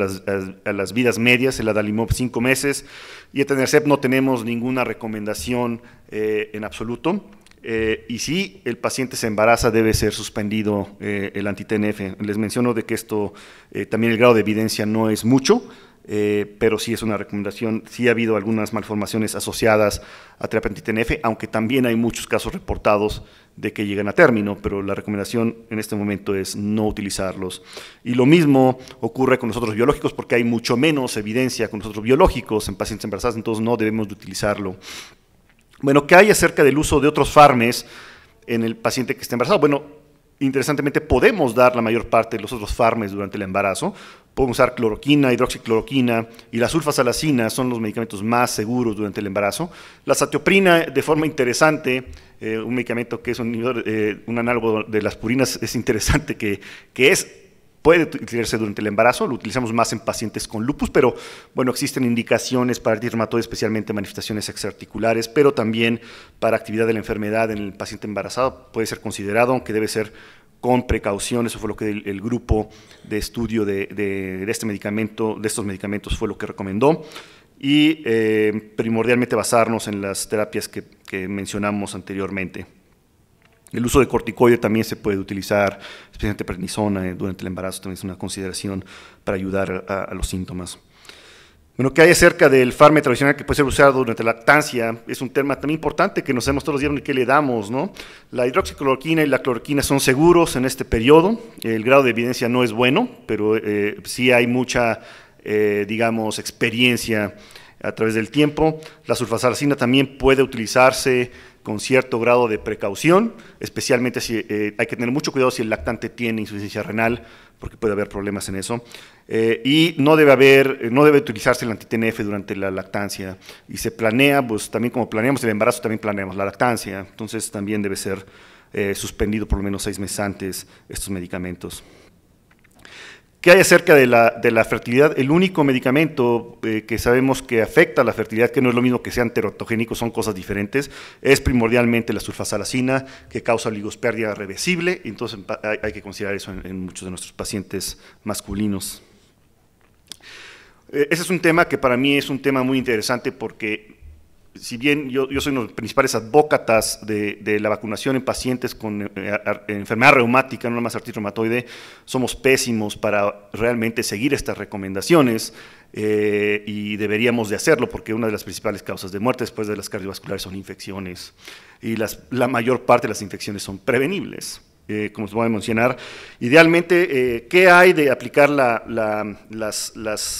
las, vidas medias, el cinco meses, y TNRCEP no tenemos ninguna recomendación eh, en absoluto. Eh, y si el paciente se embaraza, debe ser suspendido eh, el antitNF. Les menciono de que esto, eh, también el grado de evidencia no es mucho, pero sí es una recomendación. Sí ha habido algunas malformaciones asociadas a terapia TNF, aunque también hay muchos casos reportados de que llegan a término, pero la recomendación en este momento es no utilizarlos. Y lo mismo ocurre con los otros biológicos, porque hay mucho menos evidencia con los otros biológicos en pacientes embarazadas. entonces no debemos de utilizarlo. Bueno, ¿qué hay acerca del uso de otros farmes en el paciente que está embarazado? Bueno, interesantemente podemos dar la mayor parte de los otros farmes durante el embarazo. Podemos usar cloroquina, hidroxicloroquina y la sulfasalacina son los medicamentos más seguros durante el embarazo. La satioprina, de forma interesante, eh, un medicamento que es un, eh, un, análogo de las purinas, es interesante que, que es puede utilizarse durante el embarazo, lo utilizamos más en pacientes con lupus, pero bueno, existen indicaciones para artritis especialmente manifestaciones exarticulares, pero también para actividad de la enfermedad en el paciente embarazado puede ser considerado, aunque debe ser con precaución, eso fue lo que el, grupo de estudio de, este medicamento, de estos medicamentos fue lo que recomendó, y eh, primordialmente basarnos en las terapias que mencionamos anteriormente. El uso de corticoide también se puede utilizar, especialmente prednisona eh, durante el embarazo, también es una consideración para ayudar a, los síntomas. Bueno, que hay acerca del farme tradicional que puede ser usado durante la lactancia? Es un tema también importante que nos hemos todos los días qué le damos, ¿no? La hidroxicloroquina y la cloroquina son seguros en este periodo. El grado de evidencia no es bueno, pero eh, sí hay mucha, eh, digamos, experiencia a través del tiempo. La sulfasaracina también puede utilizarse con cierto grado de precaución, especialmente si eh, hay que tener mucho cuidado si el lactante tiene insuficiencia renal, porque puede haber problemas en eso. Eh, y no debe haber, eh, no debe utilizarse el antitNF durante la lactancia. Y se planea, pues también como planeamos el embarazo, también planeamos la lactancia. Entonces también debe ser suspendido por lo menos seis meses antes estos medicamentos hay acerca de la, fertilidad? El único medicamento eh, que sabemos que afecta a la fertilidad, que no es lo mismo que sean terotogénicos, son cosas diferentes, es primordialmente la sulfasalacina, que causa ligosperdia reversible, entonces hay, que considerar eso en muchos de nuestros pacientes masculinos. Eh, ese es un tema que para mí es un tema muy interesante porque si bien yo, soy uno de los principales advocatas de, la vacunación en pacientes con eh, enfermedad reumática, no nada más artritis somos pésimos para realmente seguir estas recomendaciones eh, y deberíamos de hacerlo porque una de las principales causas de muerte después de las cardiovasculares son infecciones y la mayor parte de las infecciones son prevenibles. Eh, como os voy a mencionar. Idealmente, ¿qué hay de aplicar las,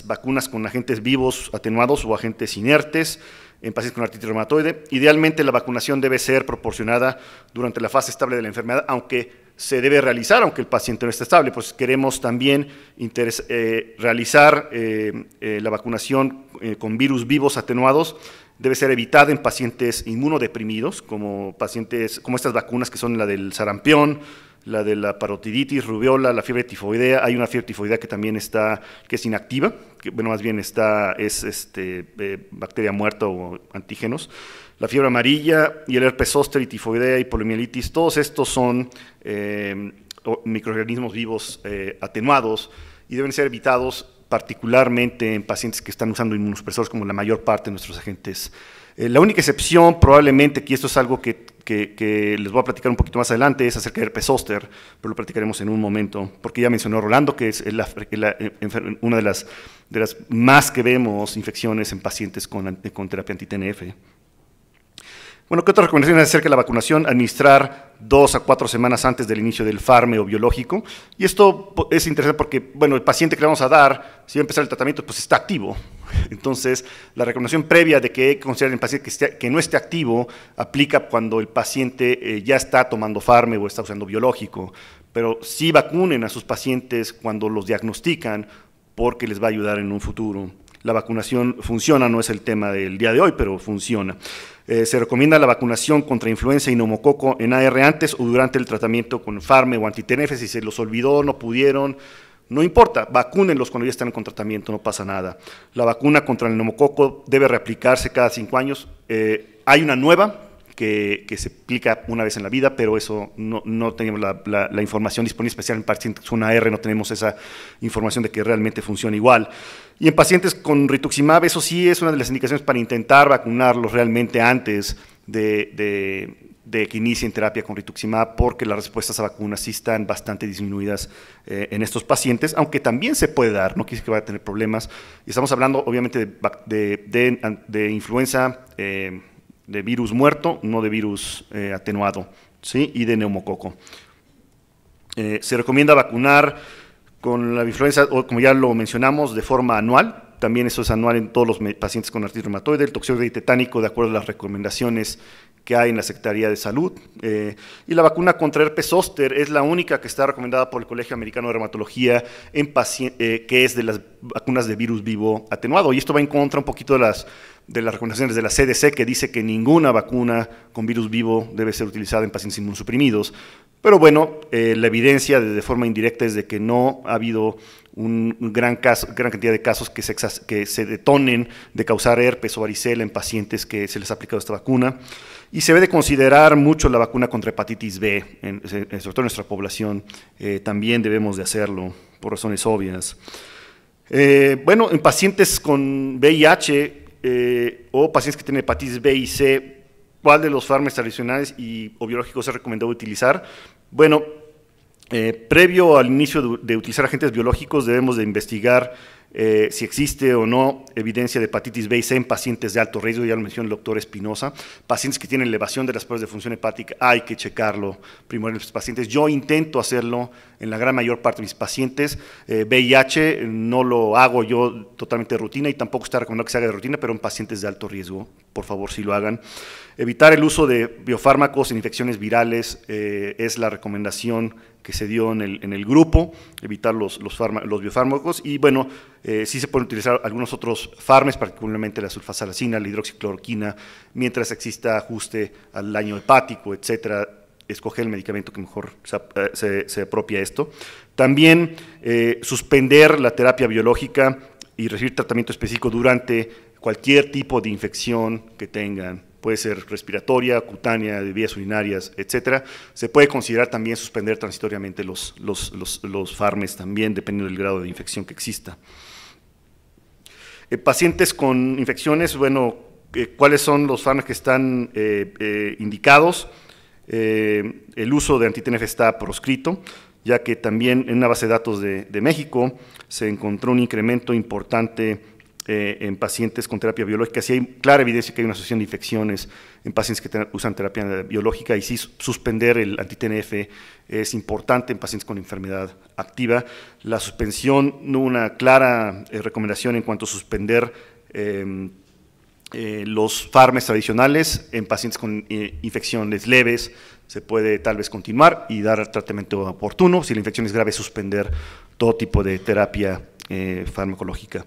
vacunas con agentes vivos atenuados o agentes inertes? en pacientes con artritis reumatoide. Idealmente la vacunación debe ser proporcionada durante la fase estable de la enfermedad, aunque se debe realizar, aunque el paciente no esté estable, pues queremos también eh, realizar eh, eh, la vacunación con virus vivos atenuados, debe ser evitada en pacientes inmunodeprimidos, como pacientes, como estas vacunas que son la del sarampión, la de la parotiditis, rubiola, la fiebre tifoidea, hay una fiebre tifoidea que también está, que es inactiva, que, bueno, más bien está, es este, eh, bacteria muerta o antígenos, la fiebre amarilla y el herpes zóster y tifoidea y polimielitis, todos estos son eh, microorganismos vivos eh, atenuados y deben ser evitados particularmente en pacientes que están usando inmunosupresores como la mayor parte de nuestros agentes eh, la única excepción probablemente, que esto es algo que, les voy a platicar un poquito más adelante, es acerca del herpes pero lo platicaremos en un momento, porque ya mencionó Rolando que es eh, una de las, más que vemos infecciones en pacientes con, terapia anti-TNF. Bueno, ¿qué otra recomendación acerca de la vacunación? Administrar dos a cuatro semanas antes del inicio del farme o biológico. Y esto es interesante porque, bueno, el paciente que le vamos a dar, si va a empezar el tratamiento, pues está activo. Entonces, la recomendación previa de que consideren el paciente que, que, no esté activo aplica cuando el paciente eh, ya está tomando farme o está usando biológico, pero sí vacunen a sus pacientes cuando los diagnostican porque les va a ayudar en un futuro. La vacunación funciona, no es el tema del día de hoy, pero funciona. Eh, se recomienda la vacunación contra influenza y neumococo en AR antes o durante el tratamiento con farme o antitenefe, si se los olvidó, no pudieron, no importa, vacúnenlos cuando ya están en tratamiento, no pasa nada. La vacuna contra el neumococo debe reaplicarse cada cinco años. Eh, hay una nueva que, se aplica una vez en la vida, pero eso no, tenemos la, información disponible, especial en pacientes con AR, no tenemos esa información de que realmente funciona igual. Y en pacientes con rituximab, eso sí es una de las indicaciones para intentar vacunarlos realmente antes de de que en terapia con rituximab porque las respuestas a vacunas sí están bastante disminuidas eh, en estos pacientes, aunque también se puede dar, no quise que vaya a tener problemas. estamos hablando obviamente de, influenza, eh, de virus muerto, no de virus eh, atenuado, ¿sí? y de neumococo. se recomienda vacunar con la influenza, o como ya lo mencionamos, de forma anual, también eso es anual en todos los pacientes con artritis reumatoide, el toxoide tetánico de acuerdo a las recomendaciones que hay en la Secretaría de Salud. Eh, y la vacuna contra herpes zóster es la única que está recomendada por el Colegio Americano de Dermatología, en eh, que es de las vacunas de virus vivo atenuado. Y esto va en contra un poquito de las, de las recomendaciones de la CDC, que dice que ninguna vacuna con virus vivo debe ser utilizada en pacientes inmunosuprimidos. Pero bueno, eh, la evidencia de, forma indirecta es de que no ha habido un gran, caso, gran cantidad de casos que se, que se detonen de causar herpes o varicela en pacientes que se les ha aplicado esta vacuna. Y se debe considerar mucho la vacuna contra hepatitis B, en, sobre todo en nuestra población. Eh, también debemos de hacerlo por razones obvias. Eh, bueno, en pacientes con VIH eh, o pacientes que tienen hepatitis B y C, ¿cuál de los fármacos tradicionales y, o biológicos se recomendó utilizar? Bueno, previo al inicio de, de utilizar agentes biológicos debemos de investigar eh, si existe o no evidencia de hepatitis B y C en pacientes de alto riesgo, ya lo mencionó el doctor Espinosa, pacientes que tienen elevación de las pruebas de función hepática, hay que checarlo primero en los pacientes. Yo intento hacerlo en la gran mayor parte de mis pacientes. VIH eh, no lo hago yo totalmente de rutina y tampoco está recomendado que se haga de rutina, pero en pacientes de alto riesgo, por favor, si lo hagan. Evitar el uso de biofármacos en infecciones virales eh, es la recomendación que se dio en el, grupo, evitar los, los biofármacos y bueno, eh, sí se pueden utilizar algunos otros farmes, particularmente la sulfasalacina, la hidroxicloroquina, mientras exista ajuste al daño hepático, etcétera, escoger el medicamento que mejor se, eh, se, apropia a esto. También suspender la terapia biológica y recibir tratamiento específico durante cualquier tipo de infección que tengan puede ser respiratoria, cutánea, de vías urinarias, etcétera. Se puede considerar también suspender transitoriamente los, los, farmes también, dependiendo del grado de infección que exista. Eh, pacientes con infecciones, bueno, eh, ¿cuáles son los farmes que están eh, indicados? el uso de antitNF está proscrito, ya que también en una base de datos de, de México se encontró un incremento importante eh, en pacientes con terapia biológica. si hay clara evidencia que hay una asociación de infecciones en pacientes que usan terapia biológica y si suspender el anti-TNF es importante en pacientes con enfermedad activa. La suspensión, no una clara eh, recomendación en cuanto a suspender em, eh, los farmes tradicionales en pacientes con infecciones leves. Se puede tal vez continuar y dar tratamiento oportuno. Si la infección es grave, suspender todo tipo de terapia farmacológica.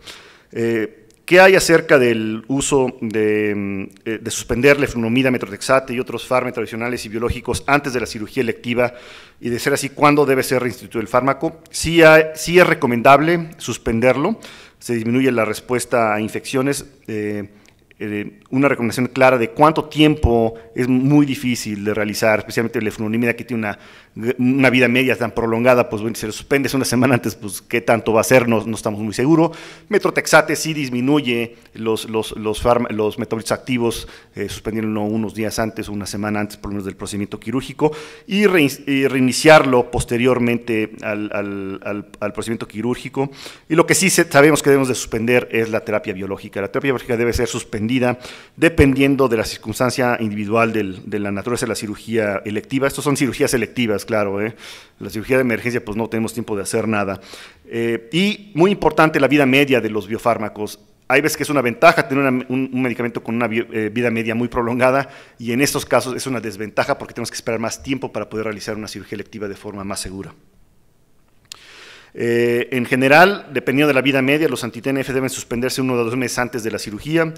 Eh, ¿Qué hay acerca del uso de, mm, eh, de suspender leflunomida, metrotexate y otros fármacos tradicionales y biológicos antes de la cirugía electiva? Y de ser así, ¿cuándo debe ser reinstituido el fármaco? Sí, es recomendable suspenderlo, se disminuye la respuesta a infecciones. Eh, eh, una recomendación clara de cuánto tiempo es muy difícil de realizar, especialmente la efronimida que tiene una, vida media tan prolongada, pues bueno, si lo suspendes una [LAUGHS] semana antes, pues qué tanto va a ser, no, estamos muy seguros. Metrotexate sí disminuye los, los, metabolitos activos, eh, suspendiéndolo unos días antes o una semana antes, por lo menos del procedimiento quirúrgico, y, reiniciarlo posteriormente al, al, procedimiento quirúrgico. Y lo que sí sabemos que debemos de suspender es la terapia biológica. La terapia biológica debe ser suspendida vida, dependiendo de la circunstancia individual de la naturaleza de la cirugía electiva. Estos son cirugías electivas, claro. ¿eh? La cirugía de emergencia, pues no tenemos tiempo de hacer nada. Eh, y muy importante, la vida media de los biofármacos. Hay veces que es una ventaja tener un, medicamento con una eh, vida media muy prolongada y en estos casos es una desventaja porque tenemos que esperar más tiempo para poder realizar una cirugía electiva de forma más segura. en general, dependiendo de la vida media, los anti deben suspenderse uno o dos meses antes de la cirugía.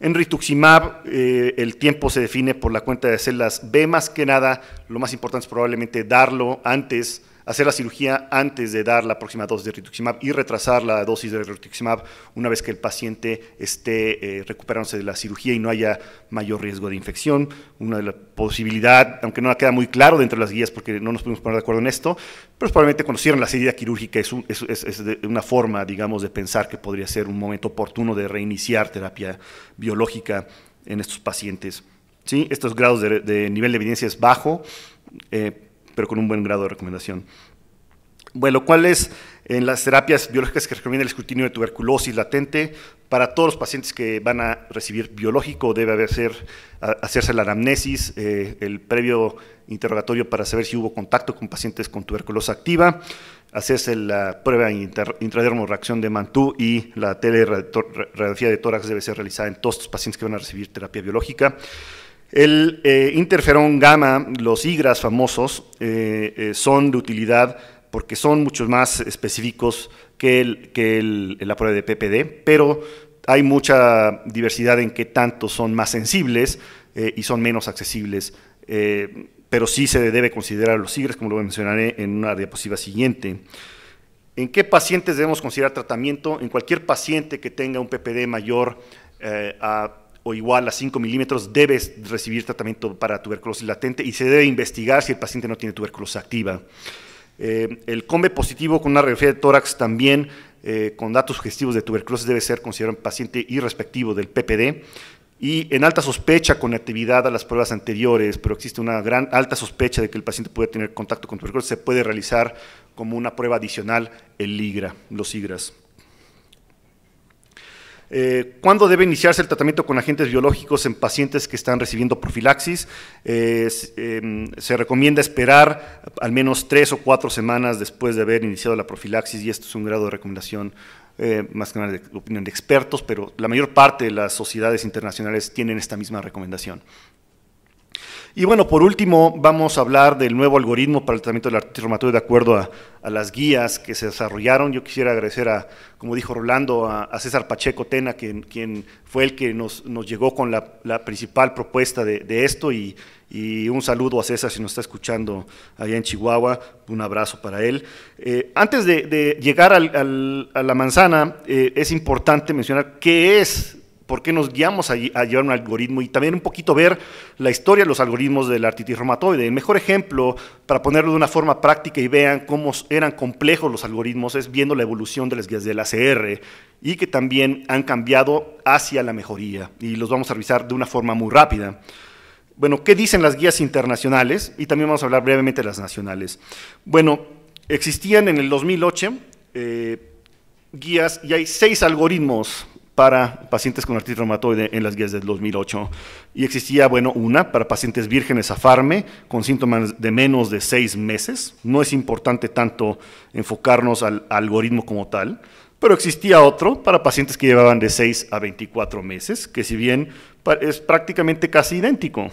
En rituximab eh, el tiempo se define por la cuenta de células B, más que nada lo más importante es probablemente darlo antes hacer la cirugía antes de dar la próxima dosis de rituximab y retrasar la dosis de rituximab una vez que el paciente esté eh, recuperándose de la cirugía y no haya mayor riesgo de infección. Una de las posibilidades, aunque no queda muy claro dentro de las guías porque no nos podemos poner de acuerdo en esto, pero probablemente cuando la serie quirúrgica es, es, una forma, digamos, de pensar que podría ser un momento oportuno de reiniciar terapia biológica en estos pacientes. ¿sí? Estos grados de, nivel de evidencia es bajo. Eh, pero con un buen grado de recomendación. Bueno, ¿cuáles es en las terapias biológicas que recomienda el escrutinio de tuberculosis latente? Para todos los pacientes que van a recibir biológico debe hacer, hacerse la anamnesis, eh, el previo interrogatorio para saber si hubo contacto con pacientes con tuberculosis activa, hacerse la prueba intradermo reacción de Mantú y la teleradiografía de tórax debe ser realizada en todos los pacientes que van a recibir terapia biológica. El eh, interferón gamma, los IGRAS famosos, eh, eh, son de utilidad porque son mucho más específicos que, la prueba de PPD, pero hay mucha diversidad en qué tanto son más sensibles y son menos accesibles pero sí se debe considerar los IGRAs, como lo mencionaré en una diapositiva siguiente. ¿En qué pacientes debemos considerar tratamiento? En cualquier paciente que tenga un PPD mayor a o igual a 5 milímetros, debes recibir tratamiento para tuberculosis latente y se debe investigar si el paciente no tiene tuberculosis activa. Eh, el COMBE positivo con una radiografía de tórax también eh, con datos sugestivos de tuberculosis debe ser considerado un paciente irrespectivo del PPD y en alta sospecha con actividad a las pruebas anteriores, pero existe una gran alta sospecha de que el paciente puede tener contacto con tuberculosis, se puede realizar como una prueba adicional el IGRA, los IGRAS. Eh, ¿Cuándo debe iniciarse el tratamiento con agentes biológicos en pacientes que están recibiendo profilaxis? Eh, em, se recomienda esperar al menos tres o cuatro semanas después de haber iniciado la profilaxis y esto es un grado de recomendación eh, más que nada de opinión de expertos, pero la mayor parte de las sociedades internacionales tienen esta misma recomendación. Y bueno, por último, vamos a hablar del nuevo algoritmo para el tratamiento del artritis reumatoide de acuerdo a, las guías que se desarrollaron. Yo quisiera agradecer a, como dijo Rolando, a, César Pacheco Tena, quien, fue el que nos, llegó con la, principal propuesta de, esto y, un saludo a César si nos está escuchando allá en Chihuahua, un abrazo para él. Eh, antes de, llegar a la manzana, eh, es importante mencionar qué es por qué nos guiamos a, llevar un algoritmo y también un poquito ver la historia de los algoritmos de la artritis reumatoide. El mejor ejemplo, para ponerlo de una forma práctica y vean cómo eran complejos los algoritmos, es viendo la evolución de las guías del ACR y que también han cambiado hacia la mejoría y los vamos a revisar de una forma muy rápida. Bueno, ¿qué dicen las guías internacionales? Y también vamos a hablar brevemente de las nacionales. Bueno, existían en el 2008 eh, guías y hay seis algoritmos para pacientes con artritis reumatoide en las guías del 2008. Y existía, bueno, una para pacientes vírgenes a farme con síntomas de menos de seis meses. No es importante tanto enfocarnos al algoritmo como tal, pero existía otro para pacientes que llevaban de 6 a 24 meses, que si bien es prácticamente casi idéntico.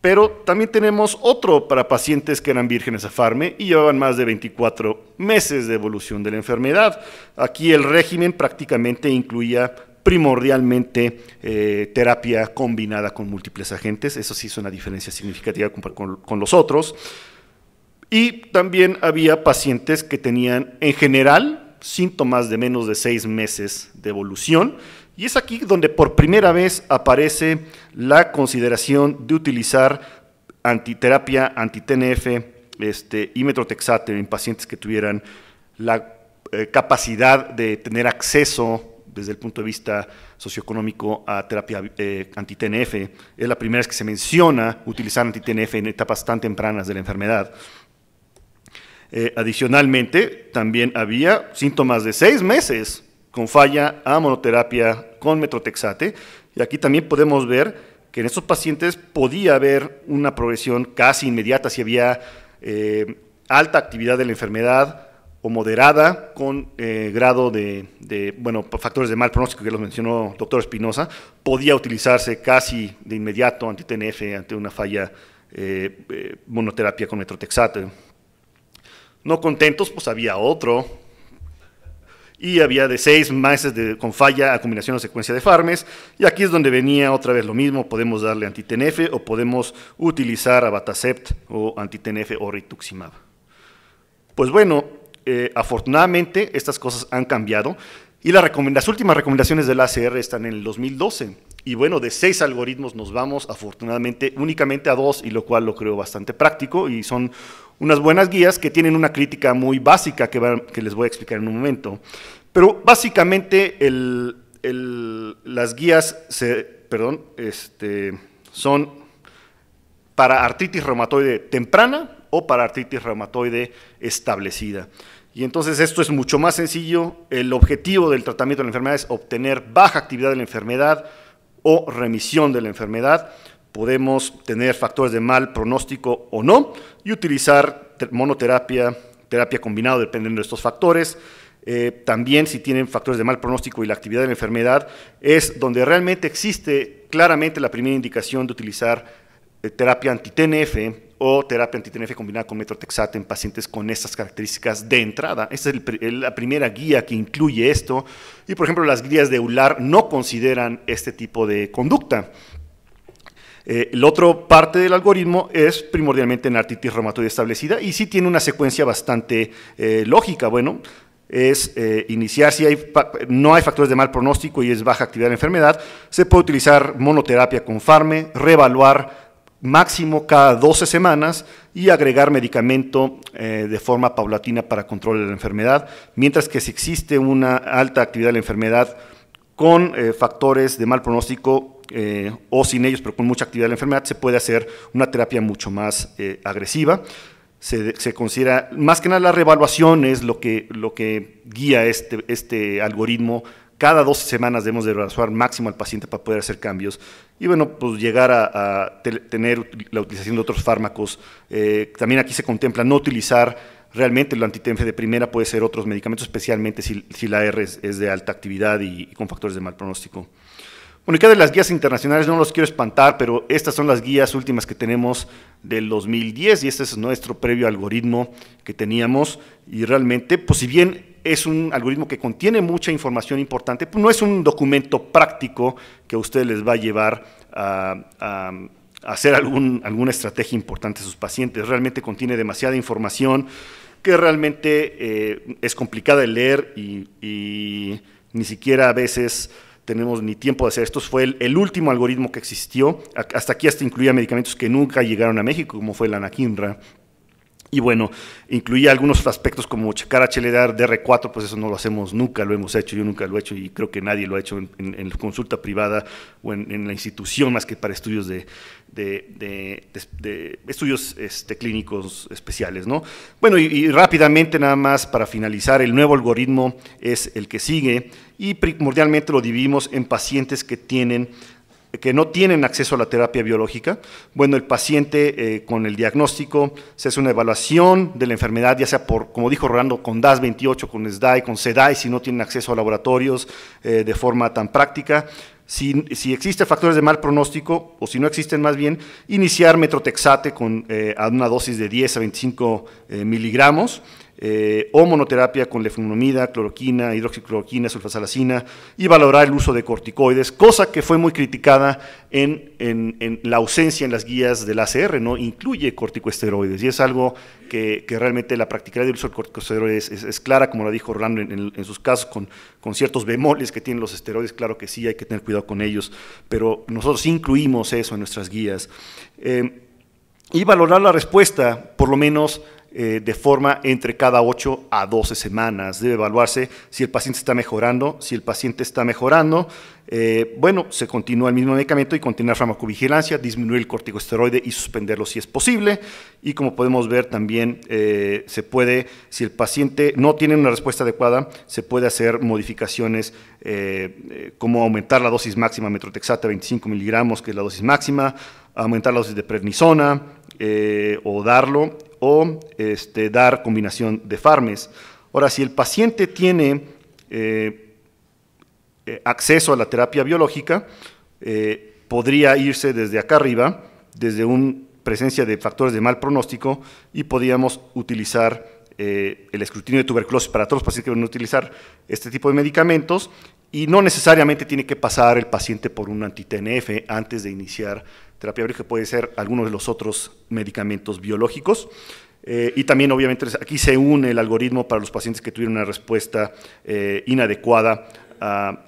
Pero también tenemos otro para pacientes que eran vírgenes a farme y llevaban más de 24 meses de evolución de la enfermedad. Aquí el régimen prácticamente incluía primordialmente eh, terapia combinada con múltiples agentes. Eso sí es una diferencia significativa con, con los otros. Y también había pacientes que tenían en general síntomas de menos de seis meses de evolución y es aquí donde por primera vez aparece la consideración de utilizar antiterapia, anti este, y metrotexate en pacientes que tuvieran la eh, capacidad de tener acceso desde el punto de vista socioeconómico a terapia eh, antitnf. Es la primera vez que se menciona utilizar anti en etapas tan tempranas de la enfermedad. Eh, adicionalmente, también había síntomas de seis meses con falla a monoterapia con metrotexate. Y aquí también podemos ver que en estos pacientes podía haber una progresión casi inmediata si había eh, alta actividad de la enfermedad o moderada con eh, grado de, bueno, factores de mal pronóstico que los mencionó el doctor Espinosa, podía utilizarse casi de inmediato anti ante una falla eh, monoterapia con metrotexate. No contentos, pues había otro, y había de seis meses con falla a combinación o secuencia de farmes. Y aquí es donde venía otra vez lo mismo, podemos darle antitenf o podemos utilizar abatacept o antitenf o rituximab. Pues bueno, eh, afortunadamente estas cosas han cambiado y las últimas recomendaciones del ACR están en el 2012. Y bueno, de seis algoritmos nos vamos afortunadamente únicamente a dos, y lo cual lo creo bastante práctico y son unas buenas guías que tienen una crítica muy básica que, les voy a explicar en un momento. Pero básicamente las guías este, son para artritis reumatoide temprana o para artritis reumatoide establecida. Y entonces esto es mucho más sencillo. El objetivo del tratamiento de la enfermedad es obtener baja actividad de la enfermedad o remisión de la enfermedad podemos tener factores de mal pronóstico o no y utilizar monoterapia, terapia combinada dependiendo de estos factores. Eh, también si tienen factores de mal pronóstico y la actividad de la enfermedad, es donde realmente existe claramente la primera indicación de utilizar eh, terapia anti-TNF o terapia anti-TNF combinada con metrotexate en pacientes con estas características de entrada. Esta es la primera guía que incluye esto y, por ejemplo, las guías de ULAR no consideran este tipo de conducta. Eh, la el otro parte del algoritmo es primordialmente en artritis reumatoide establecida y sí tiene una secuencia bastante eh, lógica. Bueno, es eh, iniciar si hay, no hay factores de mal pronóstico y es baja actividad de la enfermedad, se puede utilizar monoterapia con farme, reevaluar máximo cada 12 semanas y agregar medicamento de forma paulatina para control de la enfermedad, mientras que si existe una alta actividad de la enfermedad con factores de mal pronóstico, eh, o sin ellos, pero con mucha actividad de la enfermedad, se puede hacer una terapia mucho más eh, agresiva. Se, considera, más que nada la reevaluación es lo que, lo que guía este, este algoritmo. Cada 12 semanas debemos de revaluar máximo al paciente para poder hacer cambios. Y bueno, pues llegar a, tener la utilización de otros fármacos. Eh, también aquí se contempla no utilizar realmente el antitenfe de primera puede ser otros medicamentos, especialmente si, la R es, de alta actividad y, con factores de mal pronóstico. Bueno, de las guías internacionales, no los quiero espantar, pero estas son las guías últimas que tenemos del 2010 y este es nuestro previo algoritmo que teníamos y realmente, pues si bien es un algoritmo que contiene mucha información importante, pues, no es un documento práctico que a ustedes les va a llevar a, hacer alguna estrategia importante a sus pacientes, realmente contiene demasiada información que realmente eh, es complicada de leer y ni siquiera a veces tenemos ni tiempo de hacer esto. Fue el, último algoritmo que existió. Hasta aquí hasta incluía medicamentos que nunca llegaron a México, como fue la anakinra. Y bueno, incluía algunos aspectos como checar HLDR DR4, pues eso no lo hacemos nunca, lo hemos hecho, yo nunca lo he hecho y creo que nadie lo ha hecho en, consulta privada o en, la institución más que para estudios de, estudios este, clínicos especiales. ¿no? Bueno, y, y, rápidamente nada más para finalizar, el nuevo algoritmo es el que sigue y primordialmente lo dividimos en pacientes que tienen que no tienen acceso a la terapia biológica, bueno, el paciente eh, con el diagnóstico se hace una evaluación de la enfermedad, ya sea por, como dijo Rolando, con DAS-28, con SDAI, con SEDAI, si no tienen acceso a laboratorios eh, de forma tan práctica. Si, si existen factores de mal pronóstico, o si no existen más bien, iniciar metrotexate con eh, a una dosis de 10 a 25 miligramos eh, o monoterapia con leflunomida, cloroquina, hidroxicloroquina, sulfasalacina y valorar el uso de corticoides, cosa que fue muy criticada en, la ausencia en las guías del ACR, no incluye corticosteroides y es algo que, realmente la práctica del uso de corticosteroides es, clara, como lo dijo Orlando en, sus casos, con, ciertos bemoles que tienen los esteroides, claro que sí, hay que tener cuidado con ellos, pero nosotros incluimos eso en nuestras guías. Eh, y valorar la respuesta, por lo menos eh, de forma entre cada 8 a 12 semanas. Debe evaluarse si el paciente está mejorando, si el paciente está mejorando, eh, bueno, se continúa el mismo medicamento y continuar farmacovigilancia, disminuir el corticosteroide y suspenderlo si es posible. Y como podemos ver también eh, se puede, si el paciente no tiene una respuesta adecuada, se puede hacer modificaciones como aumentar la dosis máxima metrotexata 25 miligramos, que es la dosis máxima, aumentar la dosis de prednisona, o darlo o este, dar combinación de farmes. Ahora, si el paciente tiene eh, eh, acceso a la terapia biológica, eh, podría irse desde acá arriba, desde una presencia de factores de mal pronóstico, y podríamos utilizar el escrutinio de tuberculosis para todos los pacientes que van a utilizar este tipo de medicamentos, y no necesariamente tiene que pasar el paciente por un anti antes de iniciar terapia breve, puede ser algunos de los otros medicamentos biológicos. Eh, y también, obviamente, aquí se une el algoritmo para los pacientes que tuvieron una respuesta eh, inadecuada a,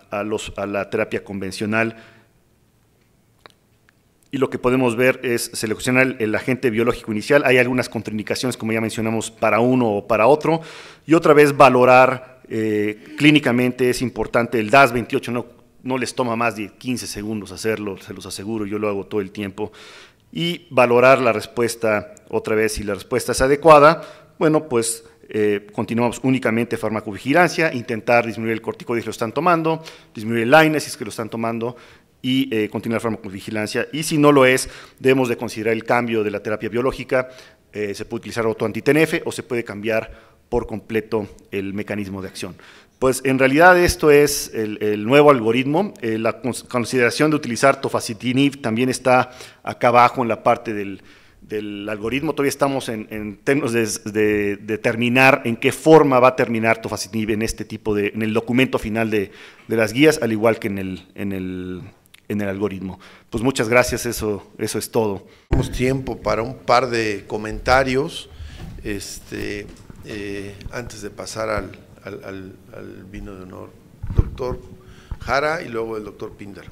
la terapia convencional. Y lo que podemos ver es seleccionar el, agente biológico inicial. Hay algunas contraindicaciones, como ya mencionamos, para uno o para otro. Y otra vez valorar eh, clínicamente es importante el DAS 28, no, no les toma más de 15 segundos hacerlo, se los aseguro, yo lo hago todo el tiempo. Y valorar la respuesta otra vez, si la respuesta es adecuada, bueno, pues eh, continuamos únicamente farmacovigilancia, intentar disminuir el corticoide que lo están tomando, disminuir el line que lo están tomando y eh, continuar farmacovigilancia. Y si no lo es, debemos de considerar el cambio de la terapia biológica, eh, se puede utilizar otro anti o se puede cambiar por completo el mecanismo de acción. Pues en realidad esto es el, nuevo algoritmo. Eh, la consideración de utilizar tofacitinib también está acá abajo en la parte del, algoritmo. Todavía estamos en, términos de, determinar en qué forma va a terminar tofacitinib en este tipo de, en el documento final de, las guías, al igual que en el, en el, algoritmo. Pues muchas gracias, eso, eso es todo. Tenemos tiempo para un par de comentarios este, eh, antes de pasar al, al, vino de honor, doctor Jara y luego el doctor Pinder.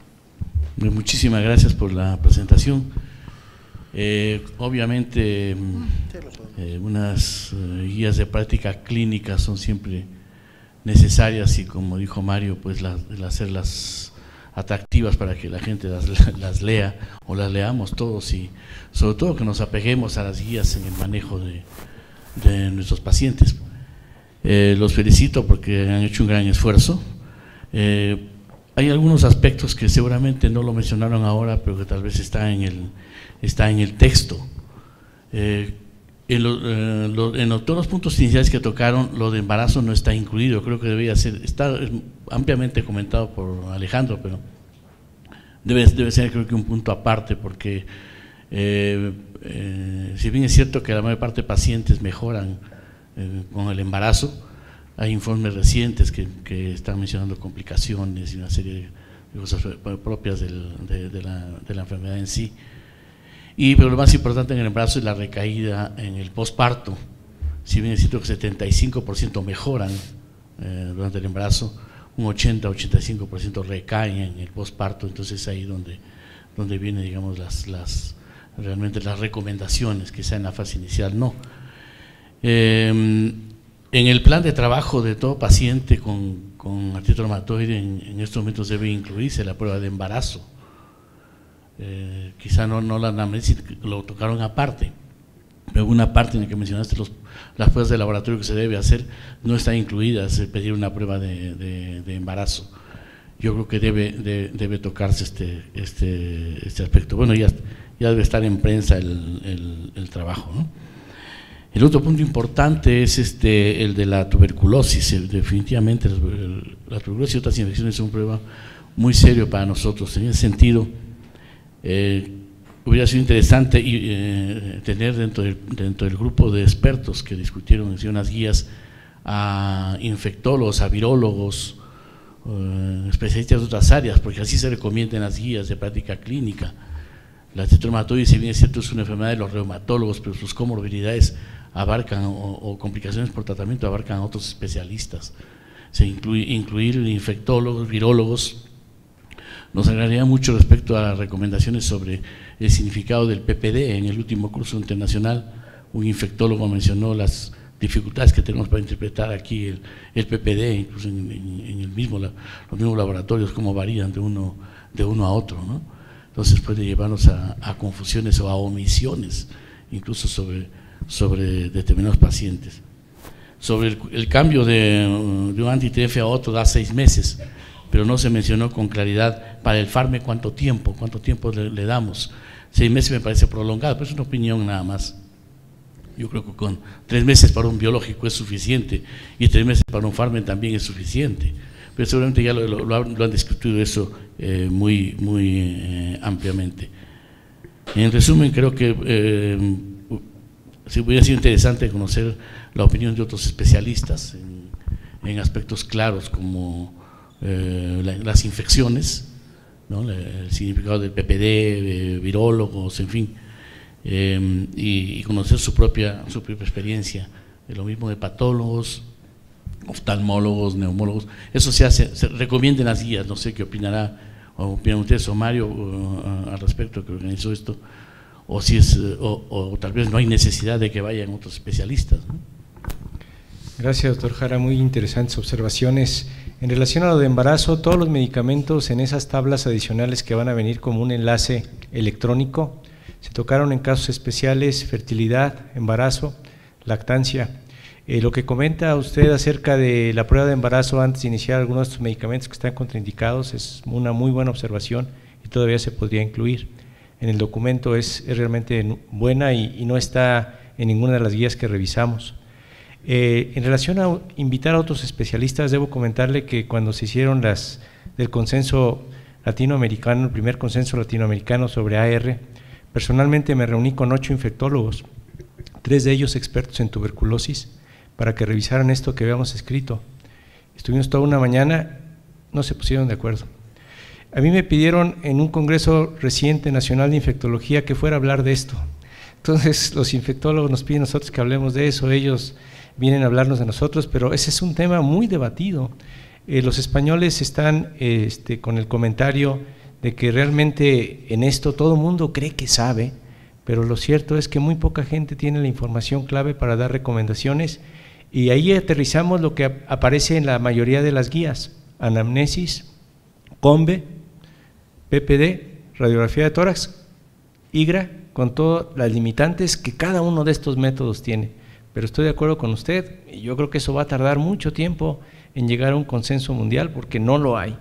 Pues muchísimas gracias por la presentación. Eh, obviamente, mm, mm, eh, unas eh, guías de práctica clínica son siempre necesarias y como dijo Mario, pues las, hacerlas atractivas para que la gente [LAUGHS] las, lea o las leamos todos y sobre todo que nos apeguemos a las guías en el manejo de nuestros pacientes. Eh, los felicito porque han hecho un gran esfuerzo. Eh, hay algunos aspectos que seguramente no lo mencionaron ahora, pero que tal vez está en el, está en el texto. Eh, en, todos los puntos iniciales que tocaron, lo de embarazo no está incluido, creo que debería ser, está ampliamente comentado por Alejandro, pero debe, debe ser creo que un punto aparte, porque si bien es cierto que la mayor parte de pacientes mejoran, eh, con el embarazo. Hay informes recientes que, están mencionando complicaciones y una serie de cosas propias de, la, enfermedad en sí. Y pero lo más importante en el embarazo es la recaída en el posparto. Si bien es cierto que 75% mejoran eh, durante el embarazo, un 80-85% recaen en el posparto, entonces ahí donde, donde vienen, digamos, las, realmente las recomendaciones, que sea en la fase inicial no, Em, en el plan de trabajo de todo paciente con, con en, estos momentos debe incluirse la prueba de embarazo. Eh, quizá no, no la lo tocaron aparte, pero una parte en la que mencionaste los, las pruebas de laboratorio que se debe hacer no incluida incluidas, pedir una prueba de, embarazo. Yo creo que debe, debe tocarse este, este, este aspecto. Bueno, ya, ya debe estar en prensa el, el trabajo, ¿no? El otro punto importante es este, el de la tuberculosis. definitivamente la tuberculosis y otras infecciones es un problema muy serio para nosotros. En ese sentido, eh, hubiera sido interesante eh, tener dentro del, dentro del grupo de expertos que discutieron hicieron unas guías a infectólogos, a virólogos, eh, especialistas de otras áreas, porque así se recomiendan las guías de práctica clínica. La tetromatosis, si bien es cierto, es una enfermedad de los reumatólogos, pero sus comorbilidades abarcan o, complicaciones por tratamiento abarcan a otros especialistas. Se incluye, incluir infectólogos, virólogos. Nos agradaría mucho respecto a las recomendaciones sobre el significado del PPD. En el último curso internacional, un infectólogo mencionó las dificultades que tenemos para interpretar aquí el, PPD, incluso en, el mismo, los mismos laboratorios, cómo varían de uno, de uno a otro. ¿no? Entonces puede llevarnos a, a, confusiones o a omisiones, incluso sobre sobre determinados pacientes. Sobre el, cambio de, un anti a otro da seis meses, pero no se mencionó con claridad para el farme cuánto tiempo, cuánto tiempo le, damos. Seis meses me parece prolongado, pero es una opinión nada más. Yo creo que con tres meses para un biológico es suficiente y tres meses para un farme también es suficiente. Pero seguramente ya lo, han, discutido eso eh, muy, muy eh, ampliamente. En resumen, creo que eh, Sí, hubiera sido interesante conocer la opinión de otros especialistas en, aspectos claros como eh, las infecciones, el significado del PPD, virologos, virólogos, en fin, em, y, conocer su propia, su propia experiencia. lo mismo de patólogos, oftalmólogos, neumólogos. Eso se hace, se recomienden las guías, no sé qué opinará, o opinan ustedes o Mario al respecto que organizó esto o si es eh, o, tal vez no hay necesidad de que vayan otros especialistas. Gracias, doctor Jara. Muy interesantes observaciones. En relación a lo de embarazo, todos los medicamentos en esas tablas adicionales que van a venir como un enlace electrónico, se tocaron en casos especiales fertilidad, embarazo, lactancia. Eh, lo que comenta usted acerca de la prueba de embarazo antes de iniciar algunos de estos medicamentos que están contraindicados es una muy buena observación y todavía se podría incluir en el documento es, realmente buena y, no está en ninguna de las guías que revisamos. Eh, en relación a invitar a otros especialistas, debo comentarle que cuando se hicieron las del consenso latinoamericano, el primer consenso latinoamericano sobre AR, personalmente me reuní con ocho infectólogos, tres de ellos expertos en tuberculosis, para que revisaran esto que habíamos escrito. Estuvimos toda una mañana, no se pusieron de acuerdo a mí me pidieron en un congreso reciente nacional de infectología que fuera a hablar de esto. Entonces [LAUGHS] los infectólogos nos piden nosotros que hablemos de eso, ellos vienen a hablarnos de nosotros, pero ese es un tema muy debatido. Eh, los españoles están este, con el comentario de que realmente en esto todo mundo cree que sabe, pero lo cierto es que muy poca gente tiene la información clave para dar recomendaciones y ahí aterrizamos lo que aparece en la mayoría de las guías, anamnesis, combe, PPD, radiografía de tórax, IGRA, con todas las limitantes que cada uno de estos métodos tiene. Pero estoy de acuerdo con usted y yo creo que eso va a tardar mucho tiempo en llegar a un consenso mundial porque no lo hay.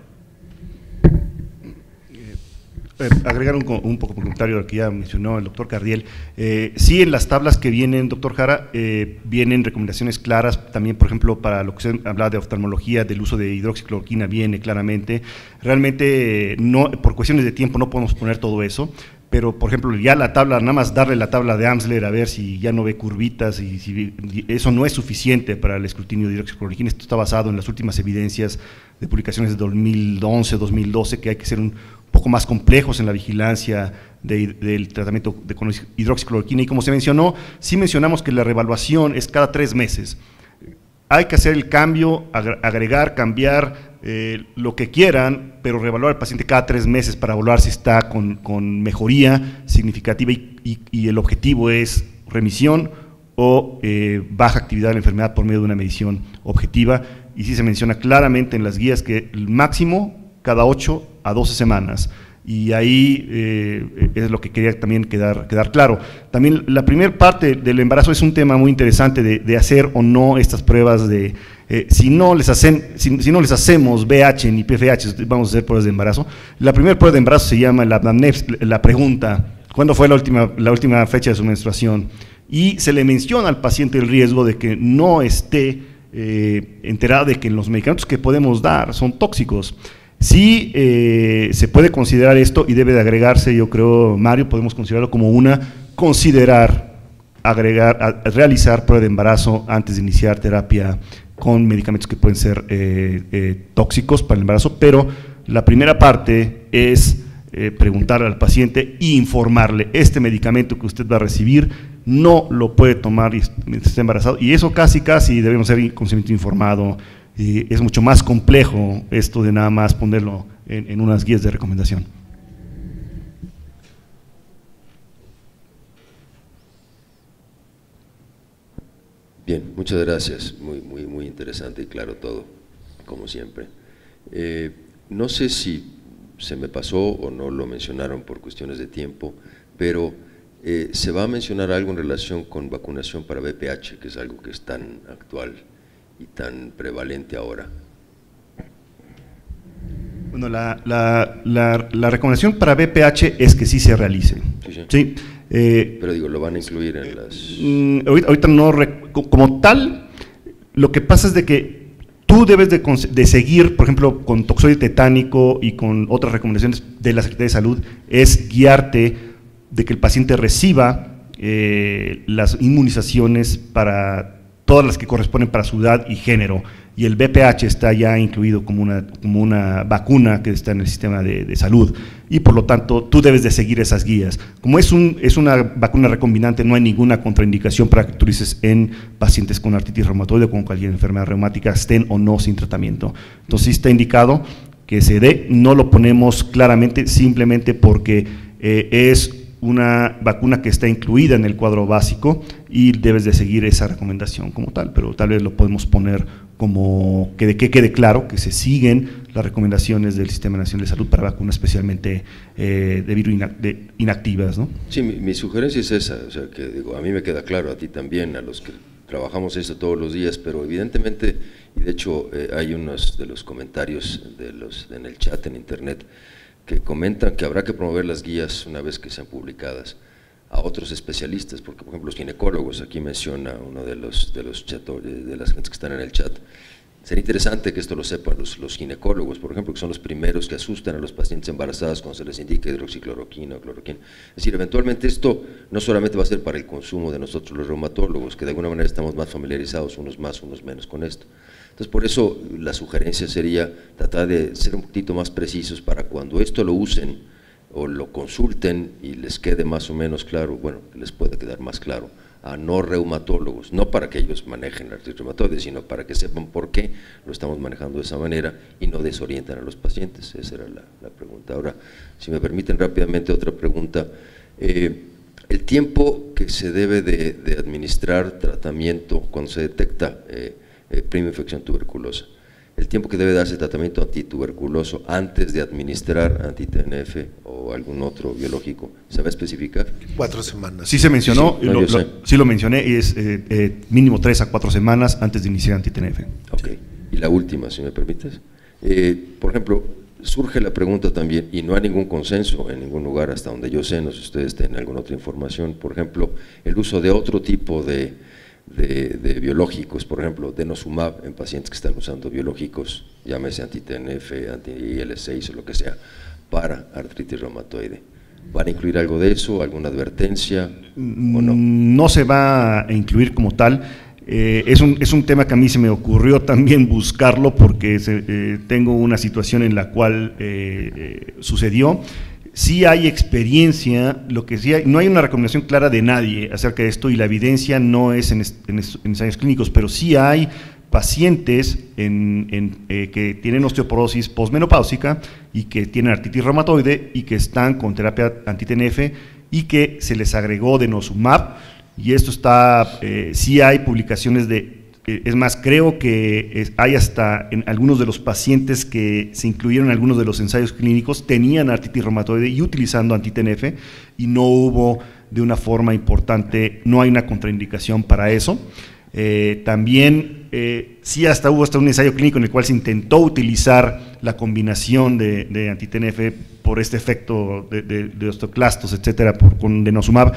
Eh, agregar un, un poco comentario que ya mencionó el doctor Cardiel. Eh, sí, en las tablas que vienen, doctor Jara, eh, vienen recomendaciones claras, también, por ejemplo, para lo que se habla de oftalmología, del uso de hidroxicloroquina viene claramente. Realmente, no, por cuestiones de tiempo no podemos poner todo eso, pero por ejemplo ya la tabla, nada más darle la tabla de Amsler a ver si ya no ve curvitas y si eso no es suficiente para el escrutinio de hidroxicloroquina, esto está basado en las últimas evidencias de publicaciones de 2011, 2012, que hay que ser un, poco más complejos en la vigilancia del tratamiento de, hidroxicloroquina. Y como se mencionó, sí mencionamos que la revaluación es cada tres meses. Hay que hacer el cambio, agregar, cambiar eh, lo que quieran, pero revaluar al paciente cada tres meses para evaluar si está con, mejoría significativa y, el objetivo es remisión o eh, baja actividad de la enfermedad por medio de una medición objetiva. Y sí se menciona claramente en las guías que el máximo cada ocho a 12 semanas. Y ahí eh, es lo que quería también quedar, quedar claro. También la primera parte del embarazo es un tema muy interesante de, hacer o no estas pruebas de... Eh, si, no les hacen, si, no les hacemos BH ni PFH, vamos a hacer pruebas de embarazo. La primera prueba de embarazo se llama la, la pregunta, ¿cuándo fue la última, la última fecha de su menstruación? Y se le menciona al paciente el riesgo de que no esté eh, enterado de que los medicamentos que podemos dar son tóxicos. Sí eh, se puede considerar esto y debe de agregarse, yo creo, Mario, podemos considerarlo como una, considerar, agregar, realizar prueba de embarazo antes de iniciar terapia con medicamentos que pueden ser eh, eh, tóxicos para el embarazo, pero la primera parte es preguntarle al paciente e informarle, este medicamento que usted va a recibir no lo puede tomar mientras está embarazado, y eso casi, casi debemos ser consentimiento informado, y es mucho más complejo esto de nada más ponerlo en, unas guías de recomendación. Bien, muchas gracias. Muy, muy, muy interesante y claro todo, como siempre. Eh, no sé si se me pasó o no lo mencionaron por cuestiones de tiempo, pero eh, se va a mencionar algo en relación con vacunación para VPH, que es algo que es tan actual y tan prevalente ahora? Bueno, la, recomendación para BPH es que sí se realice. Sí, eh, Pero digo, lo van a incluir en las... Mm, ahorita, no, como tal, lo que pasa es de que tú debes de, seguir, por ejemplo, con toxoide tetánico y con otras recomendaciones de la Secretaría de Salud, es guiarte de que el paciente reciba eh, las inmunizaciones para todas las que corresponden para su edad y género. Y el BPH está ya incluido como una, una vacuna que está en el sistema de, salud. Y por lo tanto, tú debes de seguir esas guías. Como es, un, es una vacuna recombinante, no hay ninguna contraindicación para que tú dices en pacientes con artritis reumatoide o con cualquier enfermedad reumática, estén o no sin tratamiento. Entonces, está indicado que se dé, no lo ponemos claramente simplemente porque eh, es una vacuna que está incluida en el cuadro básico y debes de seguir esa recomendación como tal, pero tal vez lo podemos poner como que, quede claro que se siguen las recomendaciones del Sistema Nacional de Salud para vacunas especialmente eh, de virus inactivas. ¿no? Sí, mi, sugerencia es esa, o sea, que digo, a mí me queda claro, a ti también, a los que trabajamos esto todos los días, pero evidentemente, y de hecho eh, hay unos de los comentarios de los, en el chat en internet, que comentan que habrá que promover las guías una vez que sean publicadas a otros especialistas, porque por ejemplo los ginecólogos, aquí menciona uno de los de eh, de las gentes que están en el chat, sería interesante que esto lo sepan los, ginecólogos, por ejemplo, que son los primeros que asustan a los pacientes embarazadas cuando se les indica hidroxicloroquina o cloroquina. Es decir, eventualmente esto no solamente va a ser para el consumo de nosotros los reumatólogos, que de alguna manera estamos más familiarizados, unos más, unos menos con esto, entonces, por eso la sugerencia sería tratar de ser un poquito más precisos para cuando esto lo usen o lo consulten y les quede más o menos claro, bueno, les puede quedar más claro a no reumatólogos, no para que ellos manejen la artritis sino para que sepan por qué lo estamos manejando de esa manera y no desorientan a los pacientes. Esa era la, pregunta. Ahora, si me permiten rápidamente otra pregunta. Eh, el tiempo que se debe de, administrar tratamiento cuando se detecta eh, eh, prima infección tuberculosa. El tiempo que debe darse tratamiento antituberculoso antes de administrar anti o algún otro biológico, ¿se va a especificar? Cuatro semanas. Sí se mencionó, sí, lo, mencioné, y es eh, eh, mínimo tres a cuatro semanas antes de iniciar anti Ok, y la última, si me permites. por ejemplo, surge la pregunta también, y no hay ningún consenso en ningún lugar hasta donde yo sé, no sé si ustedes tienen alguna otra información, por ejemplo, el uso de otro tipo de de, biológicos, por ejemplo, de denosumab en pacientes que están usando biológicos, llámese anti-TNF, anti-IL6 o lo que sea, para artritis reumatoide. ¿Van a incluir algo de eso, alguna advertencia mm, no? se va a incluir como tal. Eh, es, un, tema que a mí se me ocurrió [LAUGHS] también buscarlo porque eh, tengo una situación en la cual eh, sucedió sí hay experiencia, lo que sí no hay una recomendación clara de nadie acerca de esto y la evidencia no es en, ensayos clínicos, pero sí hay pacientes eh, que tienen osteoporosis posmenopáusica y que tienen artritis reumatoide y que están con terapia anti y que se les agregó denosumab y esto está, eh, sí hay publicaciones de eh, es más, creo que hay hasta en algunos de los pacientes que se incluyeron en algunos de los ensayos clínicos tenían artritis reumatoide y utilizando antitNF y no hubo de una forma importante, no hay una contraindicación para eso. Eh, también eh, sí hasta hubo hasta un ensayo clínico en el cual se intentó utilizar la combinación de, de por este efecto de, osteoclastos, etcétera, por, con denosumab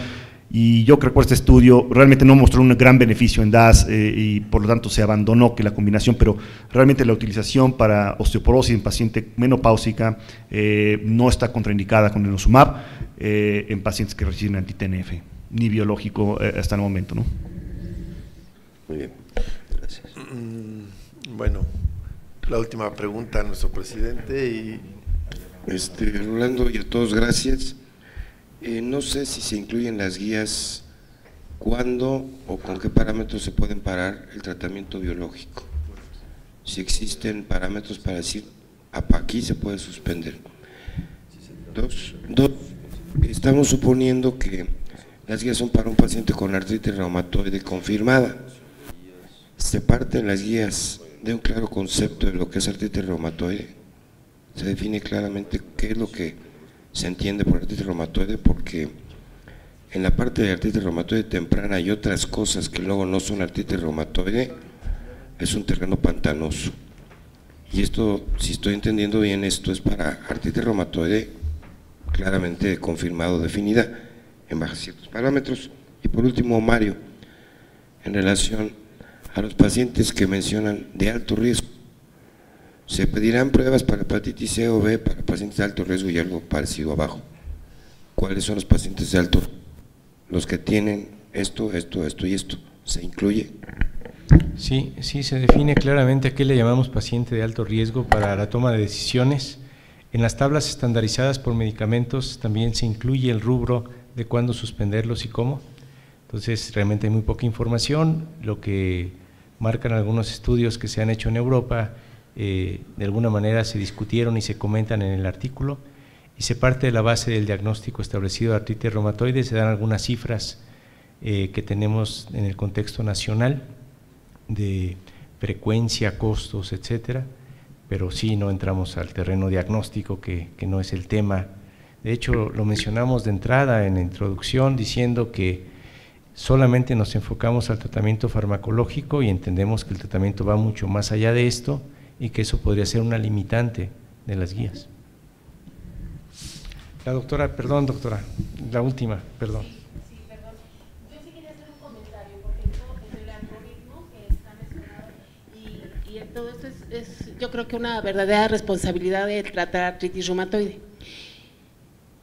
y yo creo que este estudio realmente no mostró un gran beneficio en DAS eh, y por lo tanto se abandonó que la combinación, pero realmente la utilización para osteoporosis en paciente menopáusica eh, no está contraindicada con el nosumab eh, en pacientes que reciben anti ni biológico hasta el momento. ¿no? Muy bien, gracias. Mm, bueno, la última pregunta a nuestro presidente y... Este, Rolando y a todos, gracias. Eh, no sé si se incluyen las guías, cuándo o con qué parámetros se pueden parar el tratamiento biológico. Si existen parámetros para decir, aquí se puede suspender. dos, estamos suponiendo que las guías son para un paciente con artritis reumatoide confirmada. Se parten las guías de un claro concepto de lo que es artritis reumatoide. Se define claramente qué es lo que se entiende por artritis reumatoide porque en la parte de artritis reumatoide temprana hay otras cosas que luego no son artritis reumatoide, es un terreno pantanoso. Y esto, si estoy entendiendo bien, esto es para artritis reumatoide claramente confirmado, definida en bajos ciertos parámetros. Y por último, Mario, en relación a los pacientes que mencionan de alto riesgo, se pedirán pruebas para hepatitis C o B para pacientes de alto riesgo y algo parecido abajo. ¿Cuáles son los pacientes de alto? Los que tienen esto, esto, esto y esto. ¿Se incluye? Sí, sí, se define claramente a qué le llamamos paciente de alto riesgo para la toma de decisiones. En las tablas estandarizadas por medicamentos también se incluye el rubro de cuándo suspenderlos y cómo. Entonces, realmente hay muy poca información. Lo que marcan algunos estudios que se han hecho en Europa eh, de alguna manera se discutieron y se comentan en el artículo y se parte de la base del diagnóstico establecido de artritis reumatoide, se dan algunas cifras eh, que tenemos en el contexto nacional de frecuencia, costos, etcétera, pero sí no entramos al terreno diagnóstico que no es el tema. De hecho, lo mencionamos de entrada en la introducción diciendo que solamente nos enfocamos al tratamiento farmacológico y entendemos que el tratamiento va mucho más allá de esto y que eso podría ser una limitante de las guías. La doctora, perdón doctora, la última, perdón. todo esto es, es, yo creo que una verdadera responsabilidad de tratar artritis reumatoide.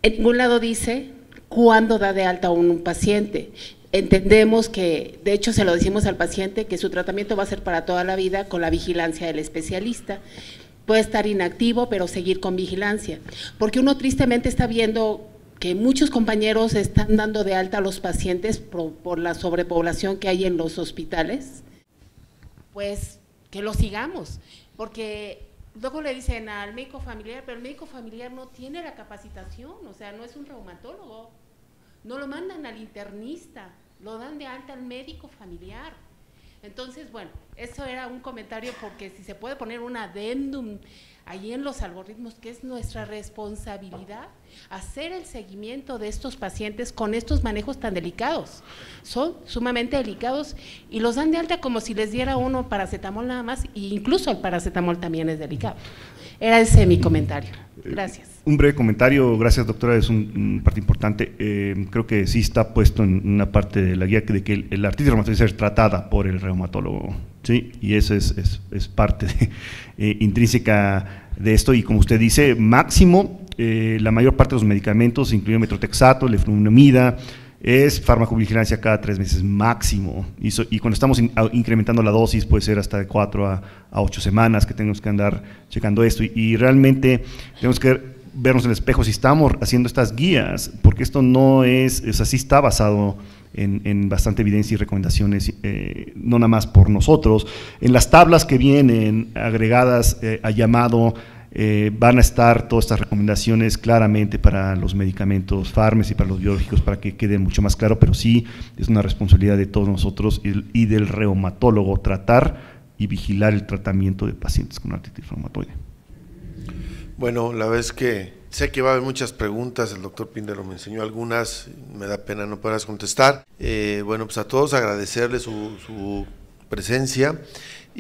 En un lado dice cuándo da de alta a un paciente, Entendemos que, de hecho se lo decimos al paciente, que su tratamiento va a ser para toda la vida con la vigilancia del especialista. Puede estar inactivo, pero seguir con vigilancia. Porque uno tristemente está viendo que muchos compañeros están dando de alta a los pacientes por, la sobrepoblación que hay en los hospitales. Pues que lo sigamos, porque luego le dicen al médico familiar, pero el médico familiar no tiene la capacitación, o sea, no es un reumatólogo no lo mandan al internista, lo dan de alta al médico familiar. Entonces, bueno, eso era un comentario porque si se puede poner un adendum ahí en los algoritmos, que es nuestra responsabilidad, hacer el seguimiento de estos pacientes con estos manejos tan delicados. Son sumamente delicados y los dan de alta como si les diera uno paracetamol nada más, e incluso el paracetamol también es delicado. Era ese mi comentario. Eh, gracias. Un breve comentario, gracias doctora, es una un parte importante. Eh, creo que sí está puesto en una parte de la guía de que el, el artritis reumatoide es tratada por el reumatólogo, ¿sí? Y eso es, parte [LAUGHS] eh, intrínseca de esto. Y como usted dice, máximo, la mayor parte de los medicamentos, incluido metrotexato, leflunomida, es farmacovigilancia cada tres meses máximo. Y, cuando estamos incrementando la dosis, puede ser hasta de cuatro a, ocho semanas que tenemos que andar checando esto. Y, realmente tenemos que vernos en el espejo si estamos haciendo estas guías, porque esto no es, o sea, sí está basado en, bastante evidencia y recomendaciones, eh, no nada más por nosotros. En las tablas que vienen agregadas eh, a llamado eh, van a estar todas estas recomendaciones claramente para los medicamentos farmes y para los biológicos para que quede mucho más claro, pero sí es una responsabilidad de todos nosotros y, del reumatólogo tratar y vigilar el tratamiento de pacientes con artritis reumatoide. Bueno, la vez que sé que va a haber muchas preguntas, el doctor Pindero me enseñó algunas, me da pena no poderlas contestar. Eh, bueno, pues a todos agradecerles su presencia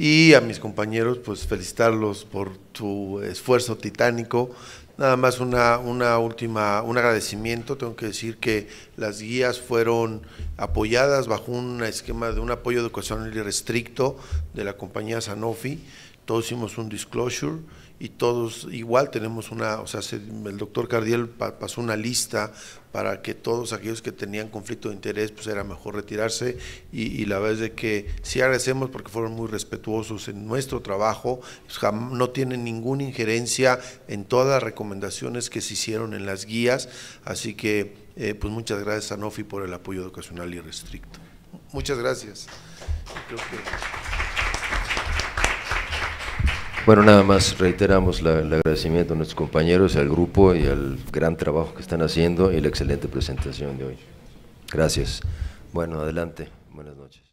y a mis compañeros pues felicitarlos por tu esfuerzo titánico. Nada más una, una última, un agradecimiento, tengo que decir que las guías fueron apoyadas bajo un esquema de un apoyo educacional y restricto de la compañía Sanofi, todos hicimos un disclosure, y todos igual tenemos una, o sea, el doctor Cardiel pasó una lista para que todos aquellos que tenían conflicto de interés, pues era mejor retirarse y, la verdad es que sí agradecemos porque fueron muy respetuosos en nuestro trabajo, no tienen ninguna injerencia en todas las recomendaciones que se hicieron en las guías, así que eh, pues muchas gracias a Nofi por el apoyo educacional y restricto. Muchas gracias. Bueno, nada más reiteramos el agradecimiento a nuestros compañeros, al grupo y al gran trabajo que están haciendo y la excelente presentación de hoy. Gracias. Bueno, adelante. Buenas noches.